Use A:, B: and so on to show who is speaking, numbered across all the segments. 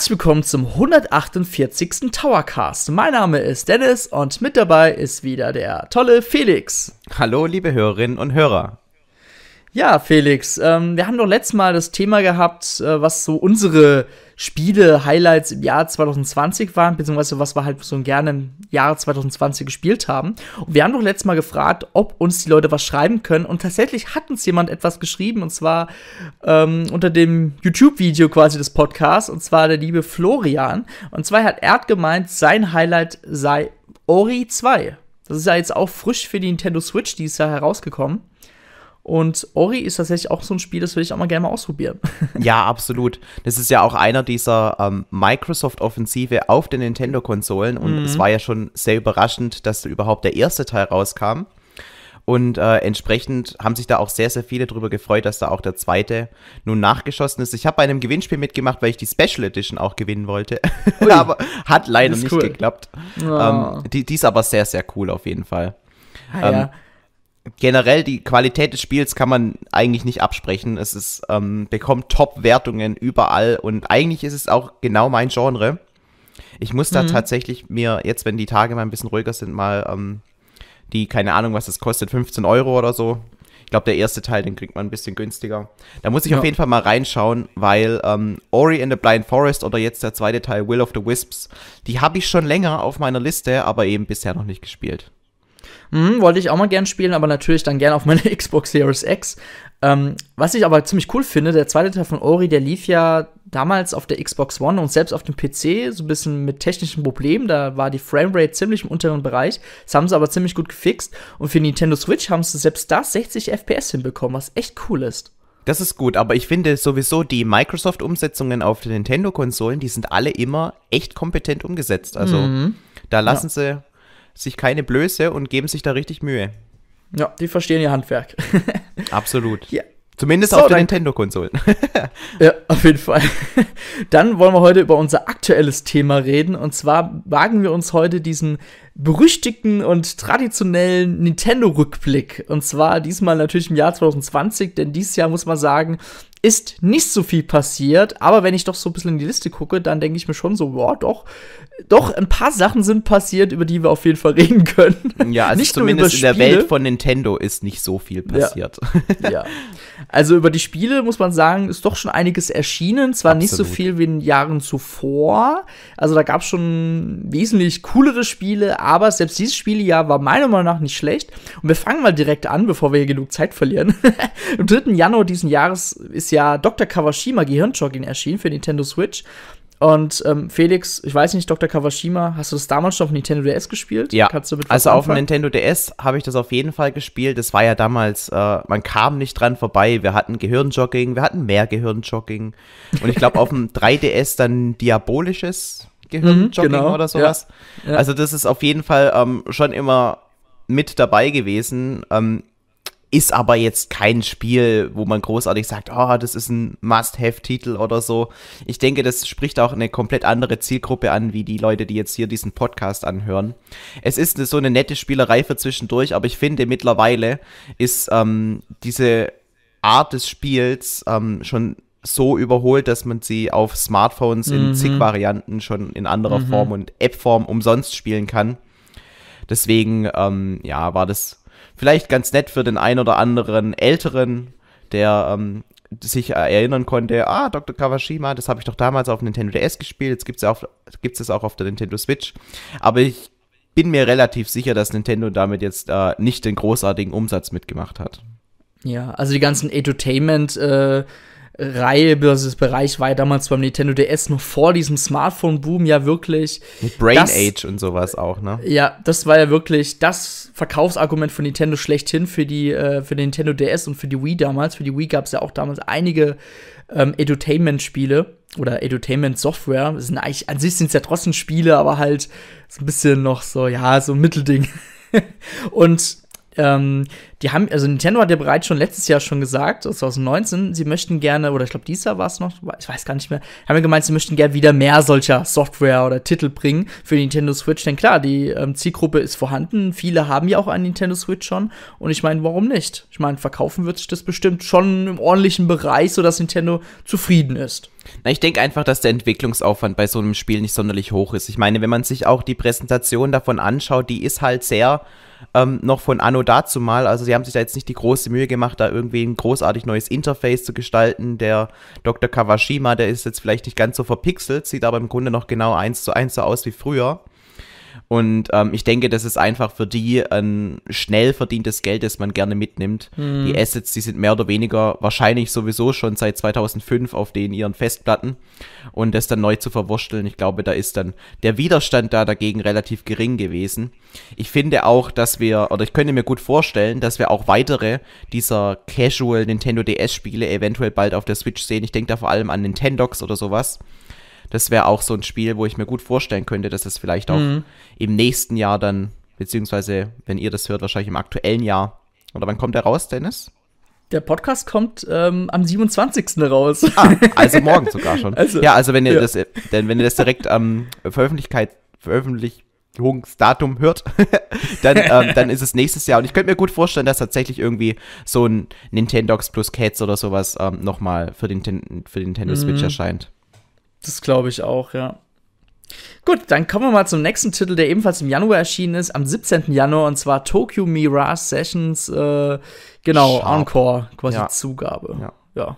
A: herzlich willkommen zum 148. Towercast. Mein Name ist Dennis und mit dabei ist wieder der tolle Felix. Hallo, liebe Hörerinnen und Hörer. Ja, Felix, ähm, wir haben doch letztes Mal das Thema gehabt, äh, was so unsere Spiele-Highlights im Jahr 2020 waren, beziehungsweise was wir halt so gerne im Jahr 2020 gespielt haben. Und wir haben doch letztes Mal gefragt, ob uns die Leute was schreiben können. Und tatsächlich hat uns jemand etwas geschrieben, und zwar ähm, unter dem YouTube-Video quasi des Podcasts, und zwar der liebe Florian. Und zwar hat er gemeint, sein Highlight sei Ori 2. Das ist ja jetzt auch frisch für die Nintendo Switch dieses Jahr herausgekommen. Und Ori ist tatsächlich auch so ein Spiel, das würde ich auch mal gerne mal ausprobieren.
B: ja, absolut. Das ist ja auch einer dieser ähm, Microsoft-Offensive auf den Nintendo-Konsolen. Und mhm. es war ja schon sehr überraschend, dass überhaupt der erste Teil rauskam. Und äh, entsprechend haben sich da auch sehr, sehr viele darüber gefreut, dass da auch der zweite nun nachgeschossen ist. Ich habe bei einem Gewinnspiel mitgemacht, weil ich die Special Edition auch gewinnen wollte. aber hat leider nicht cool. geklappt. Oh. Ähm, die, die ist aber sehr, sehr cool auf jeden Fall. Ah, ähm, ja generell die Qualität des Spiels kann man eigentlich nicht absprechen. Es ist, ähm, bekommt Top-Wertungen überall und eigentlich ist es auch genau mein Genre. Ich muss da mhm. tatsächlich mir jetzt, wenn die Tage mal ein bisschen ruhiger sind, mal ähm, die, keine Ahnung, was das kostet, 15 Euro oder so. Ich glaube, der erste Teil, den kriegt man ein bisschen günstiger. Da muss ich ja. auf jeden Fall mal reinschauen, weil ähm, Ori in the Blind Forest oder jetzt der zweite Teil Will of the Wisps, die habe ich schon länger auf meiner Liste, aber eben bisher noch nicht gespielt. Mhm, wollte ich auch mal gern spielen, aber natürlich dann gerne auf meine Xbox
A: Series X. Ähm, was ich aber ziemlich cool finde, der zweite Teil von Ori, der lief ja damals auf der Xbox One und selbst auf dem PC so ein bisschen mit technischen Problemen. Da war die Framerate ziemlich im unteren Bereich. Das haben sie aber ziemlich gut gefixt. Und für Nintendo Switch haben sie selbst da 60 FPS hinbekommen, was echt cool ist.
B: Das ist gut, aber ich finde sowieso die Microsoft-Umsetzungen auf den Nintendo-Konsolen, die sind alle immer echt kompetent umgesetzt. Also mhm. da lassen ja. sie sich keine Blöße und geben sich da richtig Mühe.
A: Ja, die verstehen ihr Handwerk.
B: Absolut. Ja. Zumindest so, auf der Nintendo-Konsolen. ja, auf jeden Fall.
A: Dann wollen wir heute über unser aktuelles Thema reden. Und zwar wagen wir uns heute diesen berüchtigten und traditionellen Nintendo-Rückblick. Und zwar diesmal natürlich im Jahr 2020, denn dieses Jahr muss man sagen, ist nicht so viel passiert, aber wenn ich doch so ein bisschen in die Liste gucke, dann denke ich mir schon so, boah, doch, doch, ein paar Sachen sind passiert, über die wir auf jeden Fall
B: reden können. Ja, also nicht zumindest in der Welt von Nintendo ist nicht so viel passiert. Ja. ja.
A: Also über die Spiele muss man sagen, ist doch schon einiges erschienen. Zwar Absolut. nicht so viel wie in Jahren zuvor. Also da gab es schon wesentlich coolere Spiele, aber selbst dieses Spielejahr war meiner Meinung nach nicht schlecht. Und wir fangen mal direkt an, bevor wir hier genug Zeit verlieren. Am 3. Januar diesen Jahres ist ja Dr. Kawashima Gehirnjogging erschienen für Nintendo Switch. Und ähm, Felix, ich weiß nicht, Dr. Kawashima, hast du das damals schon auf Nintendo DS gespielt? Ja. Kannst du mit also auf dem
B: Nintendo DS habe ich das auf jeden Fall gespielt. Das war ja damals, äh, man kam nicht dran vorbei. Wir hatten Gehirnjogging, wir hatten mehr Gehirnjogging. Und ich glaube auf dem 3DS dann diabolisches mhm, Gehirnjogging mhm, genau, oder sowas. Ja, ja. Also das ist auf jeden Fall ähm, schon immer mit dabei gewesen. Ähm, ist aber jetzt kein Spiel, wo man großartig sagt, oh, das ist ein Must-Have-Titel oder so. Ich denke, das spricht auch eine komplett andere Zielgruppe an, wie die Leute, die jetzt hier diesen Podcast anhören. Es ist so eine nette Spielerei für zwischendurch, aber ich finde mittlerweile ist ähm, diese Art des Spiels ähm, schon so überholt, dass man sie auf Smartphones mhm. in zig Varianten schon in anderer mhm. Form und App-Form umsonst spielen kann. Deswegen, ähm, ja, war das vielleicht ganz nett für den ein oder anderen Älteren, der ähm, sich erinnern konnte, ah, Dr. Kawashima, das habe ich doch damals auf Nintendo DS gespielt, jetzt gibt es das auch auf der Nintendo Switch. Aber ich bin mir relativ sicher, dass Nintendo damit jetzt äh, nicht den großartigen Umsatz mitgemacht hat.
A: Ja, also die ganzen Entertainment- äh Reihe bzw. Bereich war ja damals beim Nintendo DS noch vor diesem Smartphone-Boom ja wirklich. Mit Brain das, Age und sowas auch, ne? Ja, das war ja wirklich das Verkaufsargument von Nintendo schlechthin für die, äh, für den Nintendo DS und für die Wii damals. Für die Wii gab es ja auch damals einige ähm, Edutainment-Spiele oder Edutainment-Software. Sind eigentlich, an sich sind es ja trotzdem Spiele, aber halt so ein bisschen noch so, ja, so ein Mittelding. und ähm, die haben, also Nintendo hat ja bereits schon letztes Jahr schon gesagt, 2019, sie möchten gerne, oder ich glaube, dieses Jahr war es noch, ich weiß gar nicht mehr, haben ja gemeint, sie möchten gerne wieder mehr solcher Software oder Titel bringen für die Nintendo Switch. Denn klar, die ähm, Zielgruppe ist vorhanden, viele haben ja auch einen Nintendo Switch schon. Und ich meine, warum nicht? Ich meine, verkaufen wird sich das bestimmt schon im ordentlichen Bereich, sodass Nintendo zufrieden ist.
B: Na, ich denke einfach, dass der Entwicklungsaufwand bei so einem Spiel nicht sonderlich hoch ist. Ich meine, wenn man sich auch die Präsentation davon anschaut, die ist halt sehr ähm, noch von Anno dazu mal. Also sie haben sich da jetzt nicht die große Mühe gemacht, da irgendwie ein großartig neues Interface zu gestalten. Der Dr. Kawashima, der ist jetzt vielleicht nicht ganz so verpixelt, sieht aber im Grunde noch genau eins zu eins so aus wie früher. Und ähm, ich denke, das ist einfach für die ein schnell verdientes Geld, das man gerne mitnimmt. Mhm. Die Assets, die sind mehr oder weniger wahrscheinlich sowieso schon seit 2005 auf den ihren Festplatten. Und das dann neu zu verwursteln, ich glaube, da ist dann der Widerstand da dagegen relativ gering gewesen. Ich finde auch, dass wir, oder ich könnte mir gut vorstellen, dass wir auch weitere dieser Casual Nintendo DS Spiele eventuell bald auf der Switch sehen. Ich denke da vor allem an Nintendox oder sowas das wäre auch so ein Spiel, wo ich mir gut vorstellen könnte, dass es vielleicht auch mhm. im nächsten Jahr dann, beziehungsweise, wenn ihr das hört, wahrscheinlich im aktuellen Jahr. Oder wann kommt der raus, Dennis?
A: Der Podcast kommt ähm, am 27. raus.
B: Ah, also morgen sogar schon. Also, ja, also wenn ihr ja. das, denn wenn ihr das direkt am ähm, Veröffentlichkeit, Veröffentlichungsdatum hört, dann, ähm, dann ist es nächstes Jahr. Und ich könnte mir gut vorstellen, dass tatsächlich irgendwie so ein Nintendox plus Cats oder sowas ähm, nochmal für den, für den Nintendo Switch mhm. erscheint. Das glaube ich auch, ja.
A: Gut, dann kommen wir mal zum nächsten Titel, der ebenfalls im Januar erschienen ist, am 17. Januar, und zwar Tokyo Mirage Sessions, äh, genau, Sharp. Encore, quasi ja. Zugabe. Ja. Ja,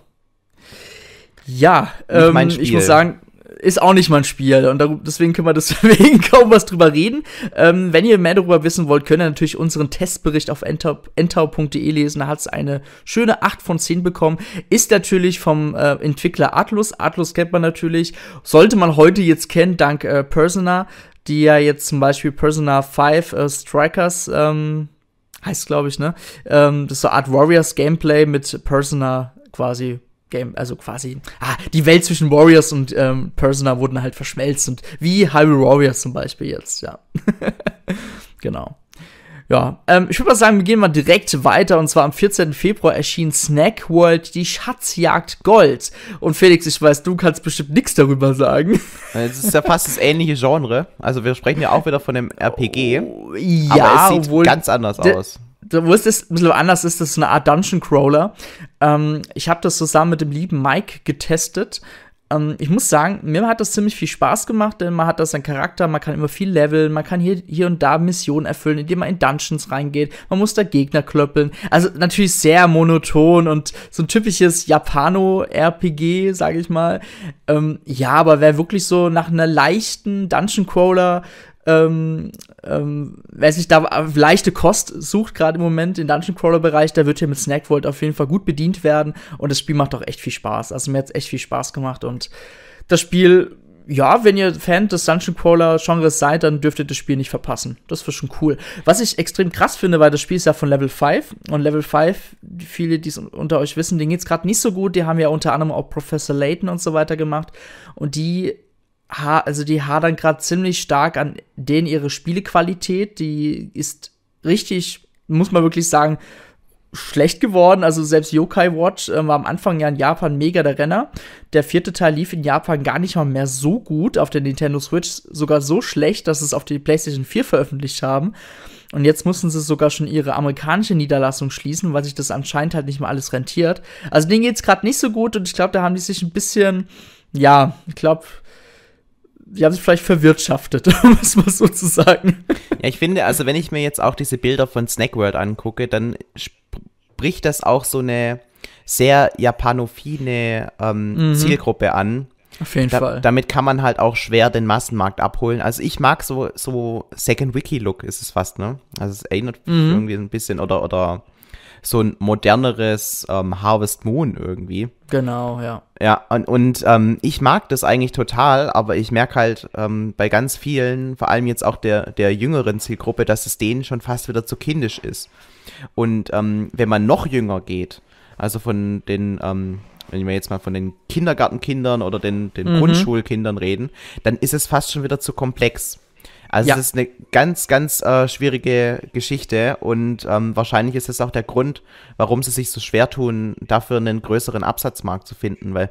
A: ja ähm, ich muss sagen, ist auch nicht mein Spiel und deswegen können wir deswegen kaum was drüber reden. Ähm, wenn ihr mehr darüber wissen wollt, könnt ihr natürlich unseren Testbericht auf entau.de lesen. Da hat es eine schöne 8 von 10 bekommen. Ist natürlich vom äh, Entwickler Atlus. Atlus kennt man natürlich. Sollte man heute jetzt kennen, dank äh, Persona, die ja jetzt zum Beispiel Persona 5 äh, Strikers ähm, heißt, glaube ich, ne? Ähm, das ist so Art Warriors Gameplay mit Persona quasi Game, also quasi, ah, die Welt zwischen Warriors und ähm, Persona wurden halt verschmelzt und wie Hyrule Warriors zum Beispiel jetzt, ja. genau. Ja, ähm, ich würde mal sagen, wir gehen mal direkt weiter. Und zwar am 14. Februar erschien
B: Snack World, die Schatzjagd Gold. Und Felix, ich weiß, du kannst bestimmt nichts darüber sagen. Äh, es ist ja fast das ähnliche Genre. Also wir sprechen ja auch wieder von dem RPG. Oh, ja, aber es sieht wohl, ganz anders aus wo ist das ein bisschen anders ist, das ist eine Art
A: Dungeon Crawler. Ähm, ich habe das zusammen mit dem lieben Mike getestet. Ähm, ich muss sagen, mir hat das ziemlich viel Spaß gemacht, denn man hat da seinen Charakter, man kann immer viel leveln, man kann hier, hier und da Missionen erfüllen, indem man in Dungeons reingeht, man muss da Gegner klöppeln. Also natürlich sehr monoton und so ein typisches Japano-RPG, sage ich mal. Ähm, ja, aber wer wirklich so nach einer leichten Dungeon Crawler- ähm, ähm, wer sich da leichte Kost sucht, gerade im Moment im Dungeon Crawler-Bereich, der wird hier mit Snack World auf jeden Fall gut bedient werden. Und das Spiel macht auch echt viel Spaß. Also mir hat es echt viel Spaß gemacht. Und das Spiel, ja, wenn ihr Fan des Dungeon Crawler-Genres seid, dann dürft ihr das Spiel nicht verpassen. Das wird schon cool. Was ich extrem krass finde, weil das Spiel ist ja von Level 5. Und Level 5, viele, die es unter euch wissen, denen geht's gerade nicht so gut. Die haben ja unter anderem auch Professor Layton und so weiter gemacht. Und die also die hadern gerade ziemlich stark an denen ihre Spielequalität. Die ist richtig, muss man wirklich sagen, schlecht geworden. Also selbst Yokai Watch äh, war am Anfang ja in Japan mega der Renner. Der vierte Teil lief in Japan gar nicht mal mehr so gut auf der Nintendo Switch, sogar so schlecht, dass sie es auf die PlayStation 4 veröffentlicht haben. Und jetzt mussten sie sogar schon ihre amerikanische Niederlassung schließen, weil sich das anscheinend halt nicht mehr alles rentiert. Also denen geht's gerade nicht so gut und ich glaube, da haben die sich ein bisschen, ja, ich glaube, die haben sich vielleicht verwirtschaftet, um es mal so zu sagen.
B: Ja, ich finde, also wenn ich mir jetzt auch diese Bilder von Snackworld angucke, dann spricht das auch so eine sehr japanophile ähm, mhm. Zielgruppe an. Auf jeden da, Fall. Damit kann man halt auch schwer den Massenmarkt abholen. Also ich mag so, so Second Wiki Look ist es fast, ne? Also es erinnert mhm. irgendwie ein bisschen oder, oder so ein moderneres ähm, Harvest Moon irgendwie. Genau, ja. Ja, und, und ähm, ich mag das eigentlich total, aber ich merke halt ähm, bei ganz vielen, vor allem jetzt auch der, der jüngeren Zielgruppe, dass es denen schon fast wieder zu kindisch ist. Und ähm, wenn man noch jünger geht, also von den ähm, wenn wir jetzt mal von den Kindergartenkindern oder den, den mhm. Grundschulkindern reden, dann ist es fast schon wieder zu komplex. Also ja. es ist eine ganz, ganz äh, schwierige Geschichte und ähm, wahrscheinlich ist es auch der Grund, warum sie sich so schwer tun, dafür einen größeren Absatzmarkt zu finden, weil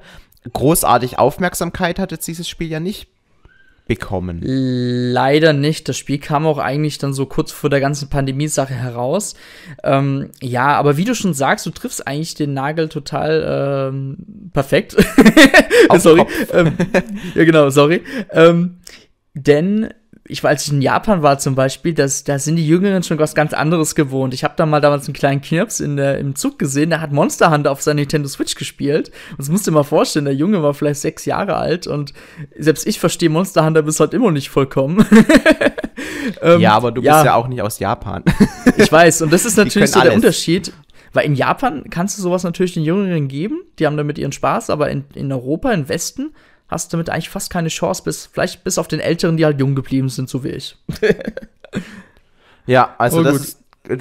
B: großartig Aufmerksamkeit hat jetzt dieses Spiel ja nicht bekommen.
A: Leider nicht. Das Spiel kam auch eigentlich dann so kurz vor der ganzen Pandemie-Sache heraus. Ähm, ja, aber wie du schon sagst, du triffst eigentlich den Nagel total ähm, perfekt. sorry. Ähm, ja, genau, sorry. Ähm, denn ich weiß, als ich in Japan war zum Beispiel, das, da sind die Jüngeren schon was ganz anderes gewohnt. Ich habe da mal damals einen kleinen Knirps in der, im Zug gesehen, der hat Monster Hunter auf seiner Nintendo Switch gespielt. Und das musst du dir mal vorstellen, der Junge war vielleicht sechs Jahre alt und selbst ich verstehe Monster Hunter bis heute immer nicht vollkommen.
B: ähm, ja, aber du bist ja. auch nicht aus Japan. ich weiß, und das ist natürlich so der
A: Unterschied. Weil in Japan kannst du sowas natürlich den Jüngeren geben, die haben damit ihren Spaß, aber in, in Europa, im Westen, hast du damit eigentlich fast keine Chance, bis vielleicht bis auf den Älteren, die halt jung geblieben sind, so wie ich.
B: ja, also oh, das ist,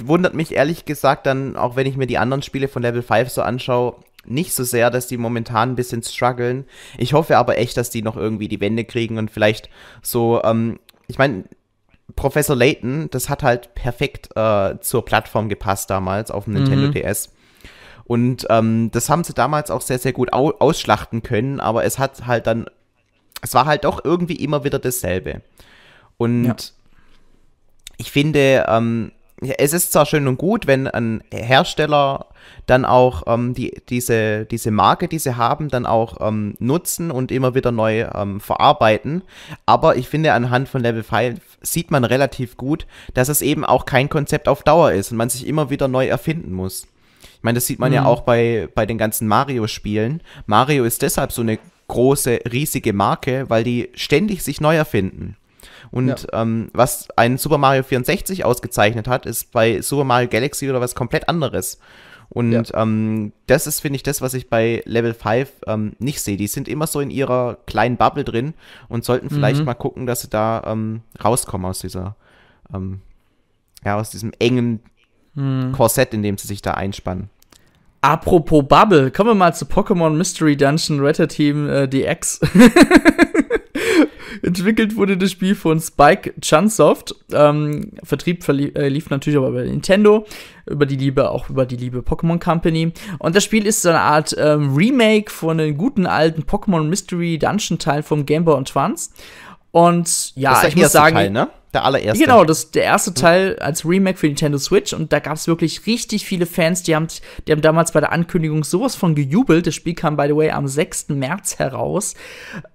B: wundert mich ehrlich gesagt dann, auch wenn ich mir die anderen Spiele von Level 5 so anschaue, nicht so sehr, dass die momentan ein bisschen strugglen. Ich hoffe aber echt, dass die noch irgendwie die Wände kriegen und vielleicht so, ähm, ich meine, Professor Layton, das hat halt perfekt äh, zur Plattform gepasst damals auf dem mhm. Nintendo DS. Und ähm, das haben sie damals auch sehr, sehr gut au ausschlachten können, aber es hat halt dann, es war halt doch irgendwie immer wieder dasselbe. Und ja. ich finde, ähm, es ist zwar schön und gut, wenn ein Hersteller dann auch ähm, die, diese, diese Marke, die sie haben, dann auch ähm, nutzen und immer wieder neu ähm, verarbeiten. Aber ich finde, anhand von Level 5 sieht man relativ gut, dass es eben auch kein Konzept auf Dauer ist und man sich immer wieder neu erfinden muss. Ich meine, das sieht man mhm. ja auch bei, bei den ganzen Mario-Spielen. Mario ist deshalb so eine große, riesige Marke, weil die ständig sich neu erfinden. Und ja. ähm, was einen Super Mario 64 ausgezeichnet hat, ist bei Super Mario Galaxy oder was komplett anderes. Und ja. ähm, das ist, finde ich, das, was ich bei Level 5 ähm, nicht sehe. Die sind immer so in ihrer kleinen Bubble drin und sollten vielleicht mhm. mal gucken, dass sie da ähm, rauskommen aus dieser, ähm, ja, aus diesem engen hm. Korsett, in dem sie sich da einspannen.
A: Apropos Bubble, kommen wir mal zu Pokémon Mystery Dungeon Retter Team äh, DX. Entwickelt wurde das Spiel von Spike Chunsoft. Ähm, Vertrieb äh, lief natürlich aber über Nintendo, über die Liebe, auch über die Liebe Pokémon Company. Und das Spiel ist so eine Art ähm, Remake von den guten alten Pokémon Mystery Dungeon Teil vom Game Boy Advance. Und ja, ich muss sagen, Teil, ne?
B: Der allererste. Genau, das,
A: der erste Teil als Remake für Nintendo Switch und da gab es wirklich richtig viele Fans, die haben, die haben damals bei der Ankündigung sowas von gejubelt. Das Spiel kam, by the way, am 6. März heraus.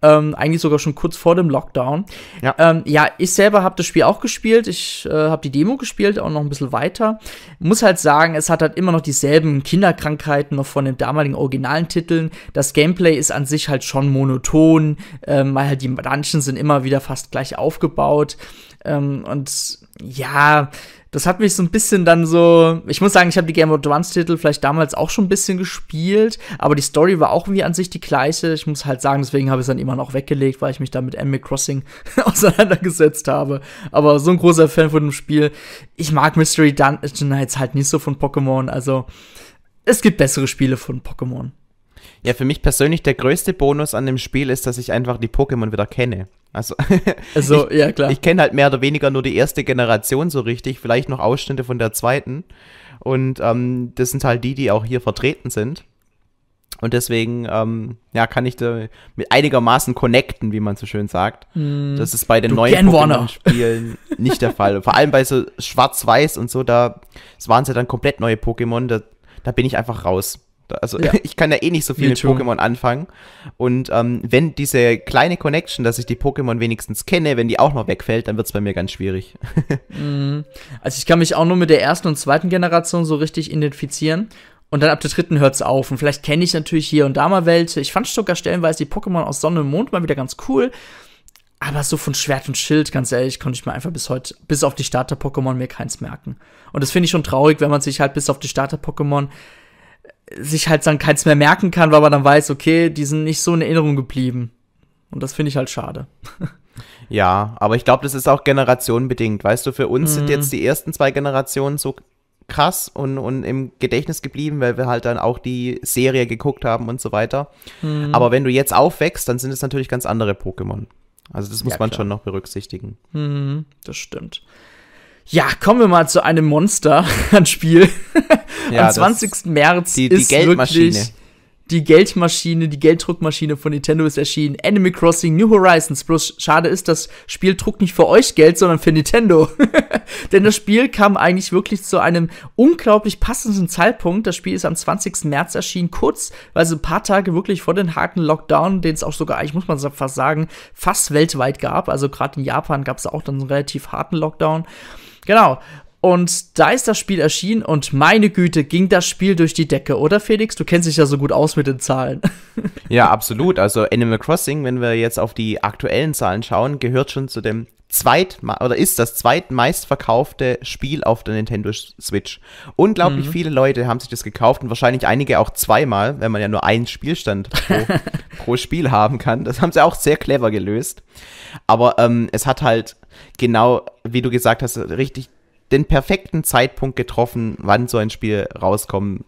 A: Ähm, eigentlich sogar schon kurz vor dem Lockdown. Ja, ähm, ja ich selber habe das Spiel auch gespielt. Ich äh, habe die Demo gespielt, auch noch ein bisschen weiter. Muss halt sagen, es hat halt immer noch dieselben Kinderkrankheiten noch von den damaligen originalen Titeln. Das Gameplay ist an sich halt schon monoton. Ähm, weil halt die Dungeons sind immer wieder fast gleich aufgebaut. Ähm, und ja, das hat mich so ein bisschen dann so. Ich muss sagen, ich habe die Game of Thrones Titel vielleicht damals auch schon ein bisschen gespielt, aber die Story war auch irgendwie an sich die gleiche. Ich muss halt sagen, deswegen habe ich es dann immer noch weggelegt, weil ich mich da mit Animal Crossing auseinandergesetzt habe. Aber so ein großer Fan von dem Spiel. Ich mag Mystery Dungeon jetzt halt nicht so von Pokémon. Also es gibt bessere Spiele von Pokémon.
B: Ja, für mich persönlich der größte Bonus an dem Spiel ist, dass ich einfach die Pokémon wieder kenne. Also, also ich, ja klar. Ich kenne halt mehr oder weniger nur die erste Generation so richtig, vielleicht noch Ausschnitte von der zweiten. Und ähm, das sind halt die, die auch hier vertreten sind. Und deswegen, ähm, ja, kann ich da mit einigermaßen connecten, wie man so schön sagt. Mm, das ist bei den neuen Pokémon-Spielen nicht der Fall. Vor allem bei so Schwarz-Weiß und so, da es waren sie ja dann komplett neue Pokémon, da, da bin ich einfach raus. Also ja. ich kann da eh nicht so viel Me mit true. Pokémon anfangen. Und ähm, wenn diese kleine Connection, dass ich die Pokémon wenigstens kenne, wenn die auch noch wegfällt, dann wird es bei mir ganz schwierig. Mhm. also ich kann mich auch nur mit der ersten und zweiten Generation so richtig identifizieren. Und dann ab der dritten hört
A: es auf. Und vielleicht kenne ich natürlich hier und da mal Welte. Ich fand sogar stellenweise die Pokémon aus Sonne und Mond mal wieder ganz cool. Aber so von Schwert und Schild, ganz ehrlich, konnte ich mir einfach bis heute, bis auf die Starter-Pokémon mir keins merken. Und das finde ich schon traurig, wenn man sich halt bis auf die Starter-Pokémon sich halt dann keins mehr merken kann, weil man dann weiß, okay, die sind nicht so in Erinnerung geblieben. Und das finde ich halt schade.
B: ja, aber ich glaube, das ist auch generationenbedingt. Weißt du, für uns mhm. sind jetzt die ersten zwei Generationen so krass und, und im Gedächtnis geblieben, weil wir halt dann auch die Serie geguckt haben und so weiter. Mhm. Aber wenn du jetzt aufwächst, dann sind es natürlich ganz andere Pokémon. Also das muss ja, man schon noch berücksichtigen. Mhm, das stimmt. Ja,
A: kommen wir mal zu einem Monster an Spiel.
B: Ja, Am 20.
A: März die, die ist Geldmaschine. wirklich die Geldmaschine, die Gelddruckmaschine von Nintendo ist erschienen. Animal Crossing New Horizons. Bloß schade ist, das Spiel druckt nicht für euch Geld, sondern für Nintendo. Denn das Spiel kam eigentlich wirklich zu einem unglaublich passenden Zeitpunkt. Das Spiel ist am 20. März erschienen, kurz, weil so ein paar Tage wirklich vor den harten Lockdown, den es auch sogar, ich muss mal fast sagen, fast weltweit gab. Also gerade in Japan gab es auch dann einen relativ harten Lockdown. Genau. Und da ist das Spiel erschienen und meine Güte, ging das Spiel durch die Decke, oder Felix? Du kennst dich ja so gut aus mit den Zahlen.
B: ja, absolut. Also Animal Crossing, wenn wir jetzt auf die aktuellen Zahlen schauen, gehört schon zu dem zweit oder ist das zweitmeistverkaufte Spiel auf der Nintendo Switch. Unglaublich mhm. viele Leute haben sich das gekauft und wahrscheinlich einige auch zweimal, wenn man ja nur einen Spielstand pro, pro Spiel haben kann. Das haben sie auch sehr clever gelöst. Aber ähm, es hat halt genau, wie du gesagt hast, richtig den perfekten Zeitpunkt getroffen, wann so ein Spiel rauskommen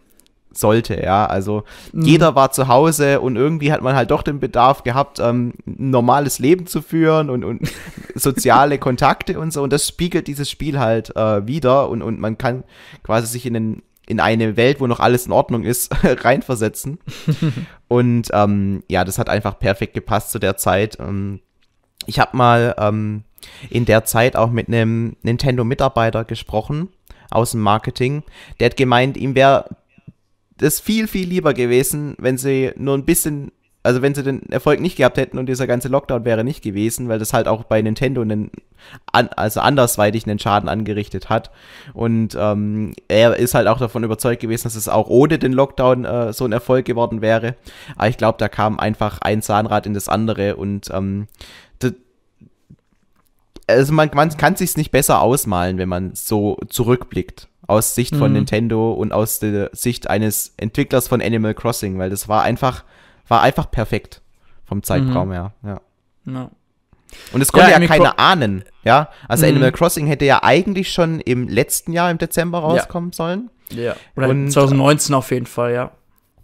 B: sollte, ja. Also mhm. jeder war zu Hause und irgendwie hat man halt doch den Bedarf gehabt, ähm, ein normales Leben zu führen und, und soziale Kontakte und so. Und das spiegelt dieses Spiel halt äh, wieder und, und man kann quasi sich in, den, in eine Welt, wo noch alles in Ordnung ist, reinversetzen. und ähm, ja, das hat einfach perfekt gepasst zu der Zeit. Ähm, ich habe mal ähm, in der Zeit auch mit einem Nintendo-Mitarbeiter gesprochen aus dem Marketing. Der hat gemeint, ihm wäre es viel, viel lieber gewesen, wenn sie nur ein bisschen, also wenn sie den Erfolg nicht gehabt hätten und dieser ganze Lockdown wäre nicht gewesen, weil das halt auch bei Nintendo einen, also andersweitig einen Schaden angerichtet hat. Und ähm, er ist halt auch davon überzeugt gewesen, dass es auch ohne den Lockdown äh, so ein Erfolg geworden wäre. Aber ich glaube, da kam einfach ein Zahnrad in das andere und ähm, also man, man kann sich's nicht besser ausmalen, wenn man so zurückblickt. Aus Sicht von mhm. Nintendo und aus der Sicht eines Entwicklers von Animal Crossing, weil das war einfach, war einfach perfekt vom Zeitraum mhm. her. Ja. No. Und es konnte ja, ja keiner ahnen, ja. Also mhm. Animal Crossing hätte ja eigentlich schon im letzten Jahr im Dezember rauskommen ja. sollen. Ja. Oder und, 2019 äh, auf jeden Fall, ja.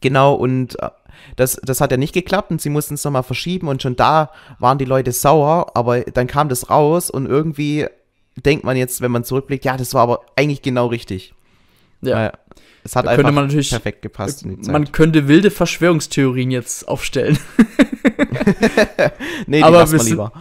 B: Genau, und äh, das, das hat ja nicht geklappt und sie mussten es nochmal verschieben und schon da waren die Leute sauer, aber dann kam das raus und irgendwie denkt man jetzt, wenn man zurückblickt, ja, das war aber eigentlich genau richtig. Ja. Äh, es hat da einfach man natürlich, perfekt gepasst. Man
A: könnte wilde Verschwörungstheorien jetzt aufstellen. nee, die aber lassen wir lieber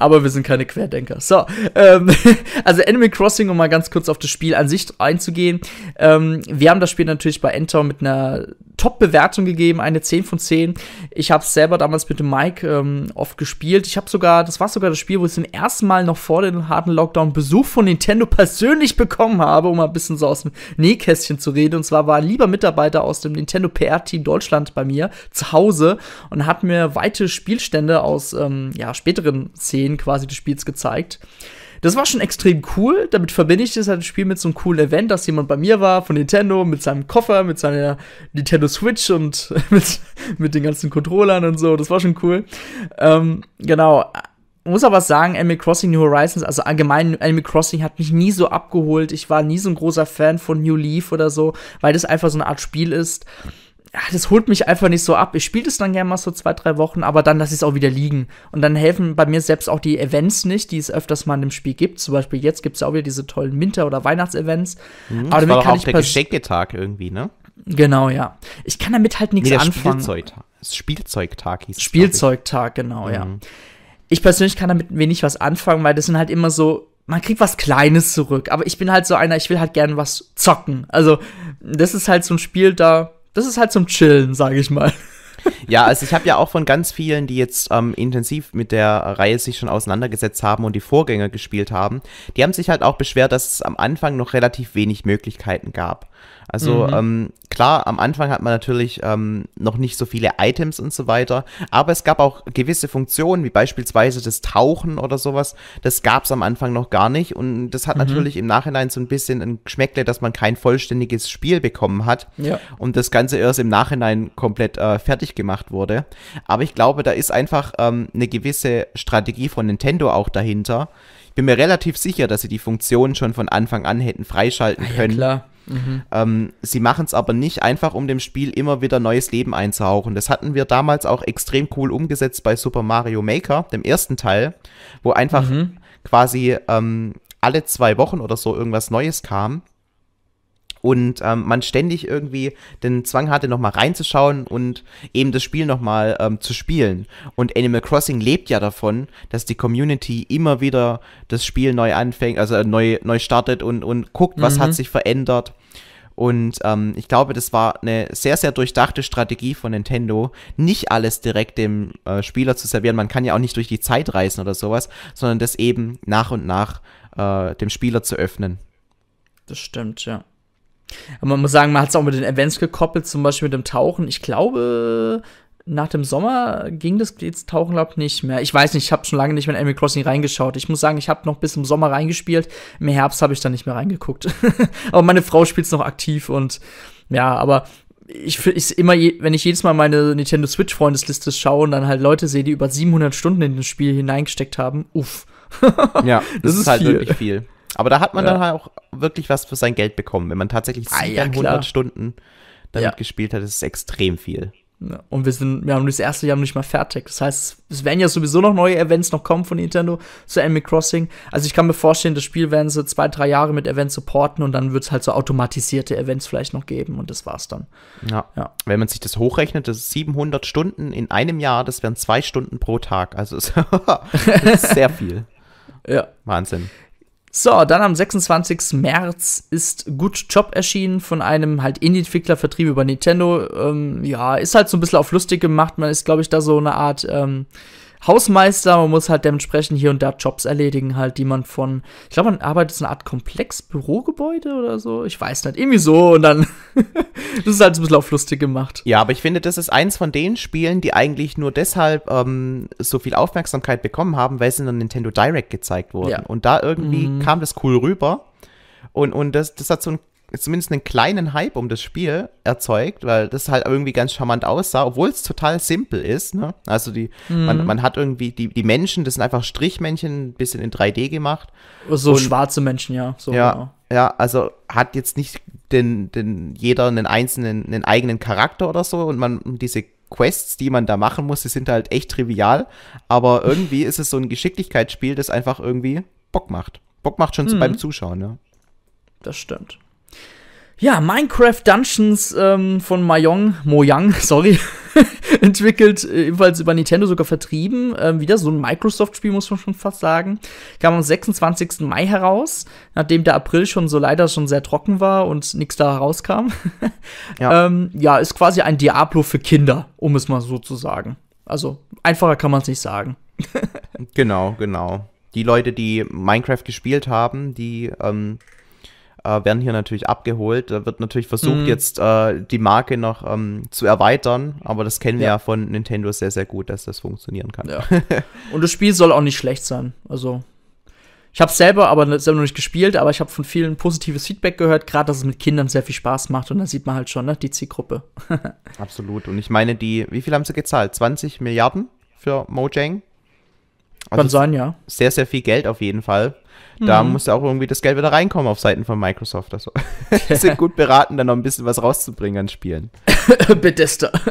A: aber wir sind keine Querdenker. So, ähm, also Animal Crossing, um mal ganz kurz auf das Spiel an sich einzugehen. Ähm, wir haben das Spiel natürlich bei Enter mit einer Top-Bewertung gegeben, eine 10 von 10. Ich habe es selber damals mit dem Mike ähm, oft gespielt. Ich habe sogar, das war sogar das Spiel, wo ich zum ersten Mal noch vor dem harten Lockdown Besuch von Nintendo persönlich bekommen habe, um mal ein bisschen so aus dem Nähkästchen zu reden. Und zwar war ein lieber Mitarbeiter aus dem Nintendo PR-Team Deutschland bei mir zu Hause und hat mir weite Spielstände aus ähm, ja, späteren Szenen denen quasi des Spiels gezeigt. Das war schon extrem cool. Damit verbinde ich das halt Spiel mit so einem coolen Event, dass jemand bei mir war von Nintendo mit seinem Koffer, mit seiner Nintendo Switch und mit, mit den ganzen Controllern und so. Das war schon cool. Ähm, genau. Muss aber sagen, Animal Crossing New Horizons, also allgemein Animal Crossing hat mich nie so abgeholt. Ich war nie so ein großer Fan von New Leaf oder so, weil das einfach so eine Art Spiel ist. Ah, das holt mich einfach nicht so ab. Ich spiele das dann gerne mal so zwei, drei Wochen, aber dann lasse ich es auch wieder liegen. Und dann helfen bei mir selbst auch die Events nicht, die es öfters mal in dem Spiel gibt. Zum Beispiel jetzt gibt es ja auch wieder diese tollen Winter- oder Weihnachts-Events. Mhm, aber damit war kann auch ich der
B: Geschenketag irgendwie, ne?
A: Genau, ja. Ich kann damit halt nichts nee, anfangen. Spielzeugtag,
B: Spielzeugtag hieß es. Spielzeugtag, genau, mhm. ja.
A: Ich persönlich kann damit wenig was anfangen, weil das sind halt immer so man kriegt was Kleines zurück. Aber ich bin halt so einer, ich will halt gerne was zocken. Also, das ist halt so ein Spiel, da das ist halt zum Chillen, sage ich mal.
B: Ja, also ich habe ja auch von ganz vielen, die jetzt ähm, intensiv mit der Reihe sich schon auseinandergesetzt haben und die Vorgänger gespielt haben, die haben sich halt auch beschwert, dass es am Anfang noch relativ wenig Möglichkeiten gab. Also mhm. ähm, klar, am Anfang hat man natürlich ähm, noch nicht so viele Items und so weiter, aber es gab auch gewisse Funktionen, wie beispielsweise das Tauchen oder sowas, das gab es am Anfang noch gar nicht und das hat mhm. natürlich im Nachhinein so ein bisschen ein Geschmäckle, dass man kein vollständiges Spiel bekommen hat ja. und das Ganze erst im Nachhinein komplett äh, fertig gemacht wurde. Aber ich glaube, da ist einfach ähm, eine gewisse Strategie von Nintendo auch dahinter. Ich bin mir relativ sicher, dass sie die Funktionen schon von Anfang an hätten freischalten ah, ja, können. Klar Mhm. Ähm, sie machen es aber nicht einfach, um dem Spiel immer wieder neues Leben einzuhauchen. Das hatten wir damals auch extrem cool umgesetzt bei Super Mario Maker, dem ersten Teil, wo einfach mhm. quasi ähm, alle zwei Wochen oder so irgendwas Neues kam und ähm, man ständig irgendwie den Zwang hatte, nochmal reinzuschauen und eben das Spiel nochmal ähm, zu spielen. Und Animal Crossing lebt ja davon, dass die Community immer wieder das Spiel neu anfängt, also äh, neu, neu startet und, und guckt, was mhm. hat sich verändert, und ähm, ich glaube, das war eine sehr, sehr durchdachte Strategie von Nintendo, nicht alles direkt dem äh, Spieler zu servieren. Man kann ja auch nicht durch die Zeit reisen oder sowas, sondern das eben nach und nach äh, dem Spieler zu öffnen.
A: Das stimmt, ja.
B: Aber man muss sagen, man hat es auch mit den Events gekoppelt, zum Beispiel mit dem Tauchen.
A: Ich glaube, nach dem Sommer ging das jetzt Tauchen, glaube nicht mehr. Ich weiß nicht, ich habe schon lange nicht mehr in Animal Crossing reingeschaut. Ich muss sagen, ich habe noch bis im Sommer reingespielt. Im Herbst habe ich dann nicht mehr reingeguckt. aber meine Frau spielt es noch aktiv und ja, aber ich, ich immer, je, wenn ich jedes Mal meine Nintendo Switch Freundesliste schaue und dann halt Leute sehe, die über 700 Stunden in das Spiel hineingesteckt haben, uff. ja, das, das ist, halt viel. wirklich viel. Aber da hat man ja. dann halt auch
B: wirklich was für sein Geld bekommen. Wenn man tatsächlich 700 ah, ja, Stunden damit ja. gespielt hat, ist es extrem viel.
A: Und wir sind, wir haben das erste Jahr noch nicht mal fertig. Das heißt, es werden ja sowieso noch neue Events noch kommen von Nintendo zu Animal Crossing. Also ich kann mir vorstellen, das Spiel werden sie zwei, drei Jahre mit Events supporten und dann wird es halt so automatisierte Events vielleicht noch geben und das war's dann.
B: Ja. ja. Wenn man sich das hochrechnet, das ist 700 Stunden in einem Jahr, das wären zwei Stunden pro Tag. Also es ist sehr viel. ja. Wahnsinn.
A: So, dann am 26. März ist Good Job erschienen von einem halt Indie-Entwickler, Vertrieb über Nintendo. Ähm, ja, ist halt so ein bisschen auf lustig gemacht. Man ist, glaube ich, da so eine Art ähm, Hausmeister, man muss halt dementsprechend hier und da Jobs erledigen, halt, die man von, ich glaube, man arbeitet so eine Art Komplex-Bürogebäude oder so,
B: ich weiß nicht, irgendwie so und dann, das ist halt so ein bisschen auf lustig gemacht. Ja, aber ich finde, das ist eins von den Spielen, die eigentlich nur deshalb ähm, so viel Aufmerksamkeit bekommen haben, weil sie in der Nintendo Direct gezeigt wurden. Ja. Und da irgendwie mhm. kam das cool rüber. Und, und das, das hat so einen zumindest einen kleinen Hype um das Spiel erzeugt, weil das halt irgendwie ganz charmant aussah, obwohl es total simpel ist. Ne? Also die, mhm. man, man hat irgendwie die, die Menschen, das sind einfach Strichmännchen, ein bisschen in 3D gemacht. So Und,
A: schwarze Menschen, ja. So, ja, genau.
B: ja, also hat jetzt nicht den, den, jeder einen einzelnen, einen eigenen Charakter oder so und man diese Quests, die man da machen muss, die sind halt echt trivial, aber irgendwie ist es so ein Geschicklichkeitsspiel, das einfach irgendwie Bock macht. Bock macht schon mhm. beim Zuschauen, ja. Das stimmt
A: ja, Minecraft Dungeons ähm, von Mayong, Mojang, sorry, entwickelt, äh, ebenfalls über Nintendo sogar vertrieben. Ähm, wieder so ein Microsoft-Spiel, muss man schon fast sagen. Kam am 26. Mai heraus, nachdem der April schon so leider schon sehr trocken war und nichts da herauskam. ja. Ähm, ja, ist quasi ein Diablo für Kinder, um es mal so zu sagen. Also,
B: einfacher kann man es nicht sagen. genau, genau. Die Leute, die Minecraft gespielt haben, die ähm, äh, werden hier natürlich abgeholt. Da wird natürlich versucht, mhm. jetzt äh, die Marke noch ähm, zu erweitern, aber das kennen ja. wir ja von Nintendo sehr, sehr gut, dass das funktionieren kann. Ja.
A: Und das Spiel soll auch nicht schlecht sein. Also. Ich habe selber aber selber noch nicht gespielt, aber ich habe von vielen positives Feedback gehört, gerade dass es mit Kindern sehr viel Spaß macht und da sieht man halt schon, ne, die Zielgruppe.
B: Absolut. Und ich meine, die, wie viel haben sie gezahlt? 20 Milliarden für Mojang?
A: Also Kann sein, ja.
B: Sehr, sehr viel Geld auf jeden Fall. Da mhm. muss ja auch irgendwie das Geld wieder reinkommen auf Seiten von Microsoft. Also, die sind gut beraten, da noch ein bisschen was rauszubringen an Spielen. Bethesda.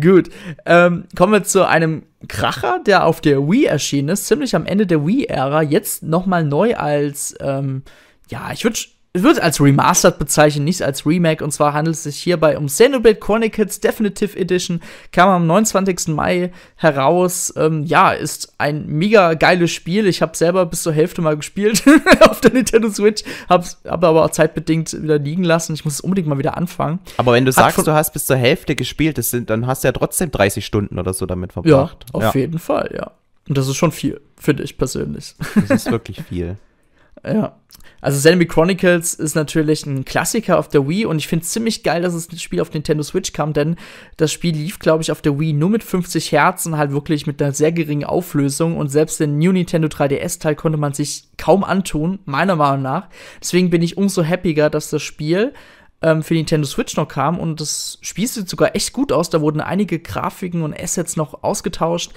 B: Gut. Ähm, kommen wir zu einem Kracher,
A: der auf der Wii erschienen ist, ziemlich am Ende der Wii-Ära, jetzt nochmal neu als, ähm, ja, ich würde es wird als Remastered bezeichnet, nicht als Remake. Und zwar handelt es sich hierbei um Xenoblade Chronicles Definitive Edition. Kam am 29. Mai heraus. Ähm, ja, ist ein mega geiles Spiel. Ich habe selber bis zur Hälfte mal gespielt auf der Nintendo Switch. Habe hab aber auch zeitbedingt wieder liegen lassen. Ich muss es unbedingt mal wieder anfangen.
B: Aber wenn du Hat sagst, du hast bis zur Hälfte gespielt, das sind, dann hast du ja trotzdem 30 Stunden oder so damit verbracht. Ja, auf ja. jeden
A: Fall, ja. Und das ist schon viel, finde ich persönlich. Das ist wirklich viel. Ja. Also Zenby Chronicles ist natürlich ein Klassiker auf der Wii und ich finde es ziemlich geil, dass das Spiel auf Nintendo Switch kam, denn das Spiel lief, glaube ich, auf der Wii nur mit 50 Hertz und halt wirklich mit einer sehr geringen Auflösung und selbst den New Nintendo 3DS-Teil konnte man sich kaum antun, meiner Meinung nach. Deswegen bin ich umso happiger, dass das Spiel ähm, für Nintendo Switch noch kam und das Spiel sieht sogar echt gut aus. Da wurden einige Grafiken und Assets noch ausgetauscht.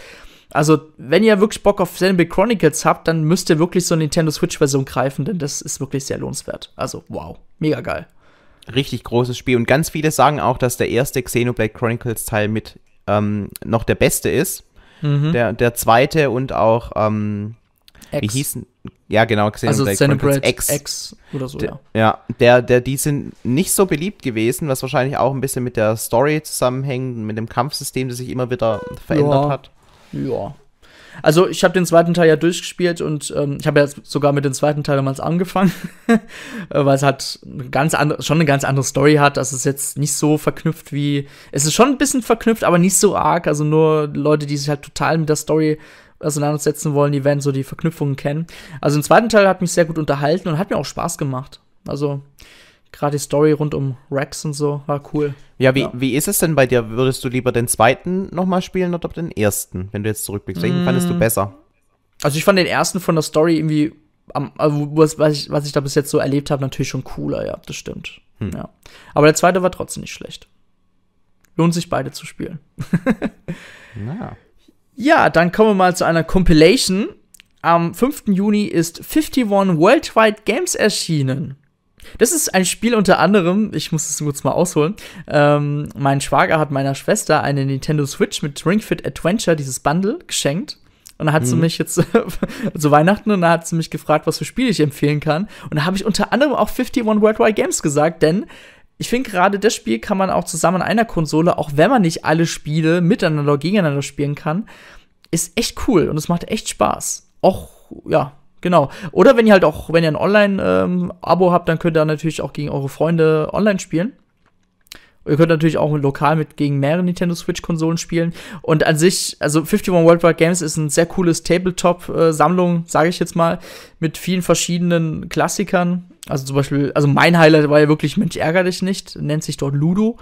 A: Also, wenn ihr wirklich Bock auf Xenoblade Chronicles habt, dann müsst ihr wirklich so eine Nintendo Switch-Version greifen, denn das ist wirklich sehr lohnenswert. Also, wow,
B: mega geil. Richtig großes Spiel. Und ganz viele sagen auch, dass der erste Xenoblade Chronicles-Teil mit ähm, noch der beste ist. Mhm. Der, der zweite und auch, ähm, X. wie hießen, ja genau, Xenoblade, also Xenoblade Chronicles X. X oder so, der, ja. Ja, der, der, die sind nicht so beliebt gewesen, was wahrscheinlich auch ein bisschen mit der Story zusammenhängt, mit dem Kampfsystem, das sich immer wieder verändert ja.
A: hat. Ja.
B: Also ich habe den zweiten Teil ja durchgespielt und ähm, ich habe ja sogar mit dem zweiten Teil damals
A: angefangen, äh, weil es hat ganz andere, schon eine ganz andere Story hat. Also es ist jetzt nicht so verknüpft wie. Es ist schon ein bisschen verknüpft, aber nicht so arg. Also nur Leute, die sich halt total mit der Story auseinandersetzen wollen, die werden so die Verknüpfungen kennen. Also den zweiten Teil hat mich sehr gut unterhalten und hat mir auch Spaß gemacht. Also Gerade die Story rund um Rex und so war cool.
B: Ja, wie, ja. wie ist es denn bei dir? Würdest du lieber den zweiten nochmal spielen oder den ersten, wenn du jetzt zurückblickst? Welchen mm. fandest du besser? Also ich fand den ersten von der Story irgendwie, also was, was,
A: ich, was ich da bis jetzt so erlebt habe, natürlich schon cooler, ja, das stimmt. Hm. Ja. Aber der zweite war trotzdem nicht schlecht. Lohnt sich beide zu spielen. Na. Ja, dann kommen wir mal zu einer Compilation. Am 5. Juni ist 51 Worldwide Games erschienen. Das ist ein Spiel unter anderem, ich muss es kurz mal ausholen. Ähm, mein Schwager hat meiner Schwester eine Nintendo Switch mit Ring Fit Adventure, dieses Bundle, geschenkt. Und dann hat mhm. sie mich jetzt zu Weihnachten und dann hat sie mich gefragt, was für Spiele ich empfehlen kann. Und da habe ich unter anderem auch 51 Worldwide Games gesagt, denn ich finde gerade das Spiel kann man auch zusammen an einer Konsole, auch wenn man nicht alle Spiele miteinander oder gegeneinander spielen kann, ist echt cool und es macht echt Spaß. Auch, ja, Genau. Oder wenn ihr halt auch, wenn ihr ein Online-Abo ähm, habt, dann könnt ihr natürlich auch gegen eure Freunde online spielen. Ihr könnt natürlich auch lokal mit gegen mehrere Nintendo Switch-Konsolen spielen. Und an sich, also 51 Worldwide Games ist ein sehr cooles Tabletop-Sammlung, äh, sage ich jetzt mal, mit vielen verschiedenen Klassikern. Also zum Beispiel, also mein Highlight war ja wirklich Mensch, ärger dich nicht, nennt sich dort Ludo.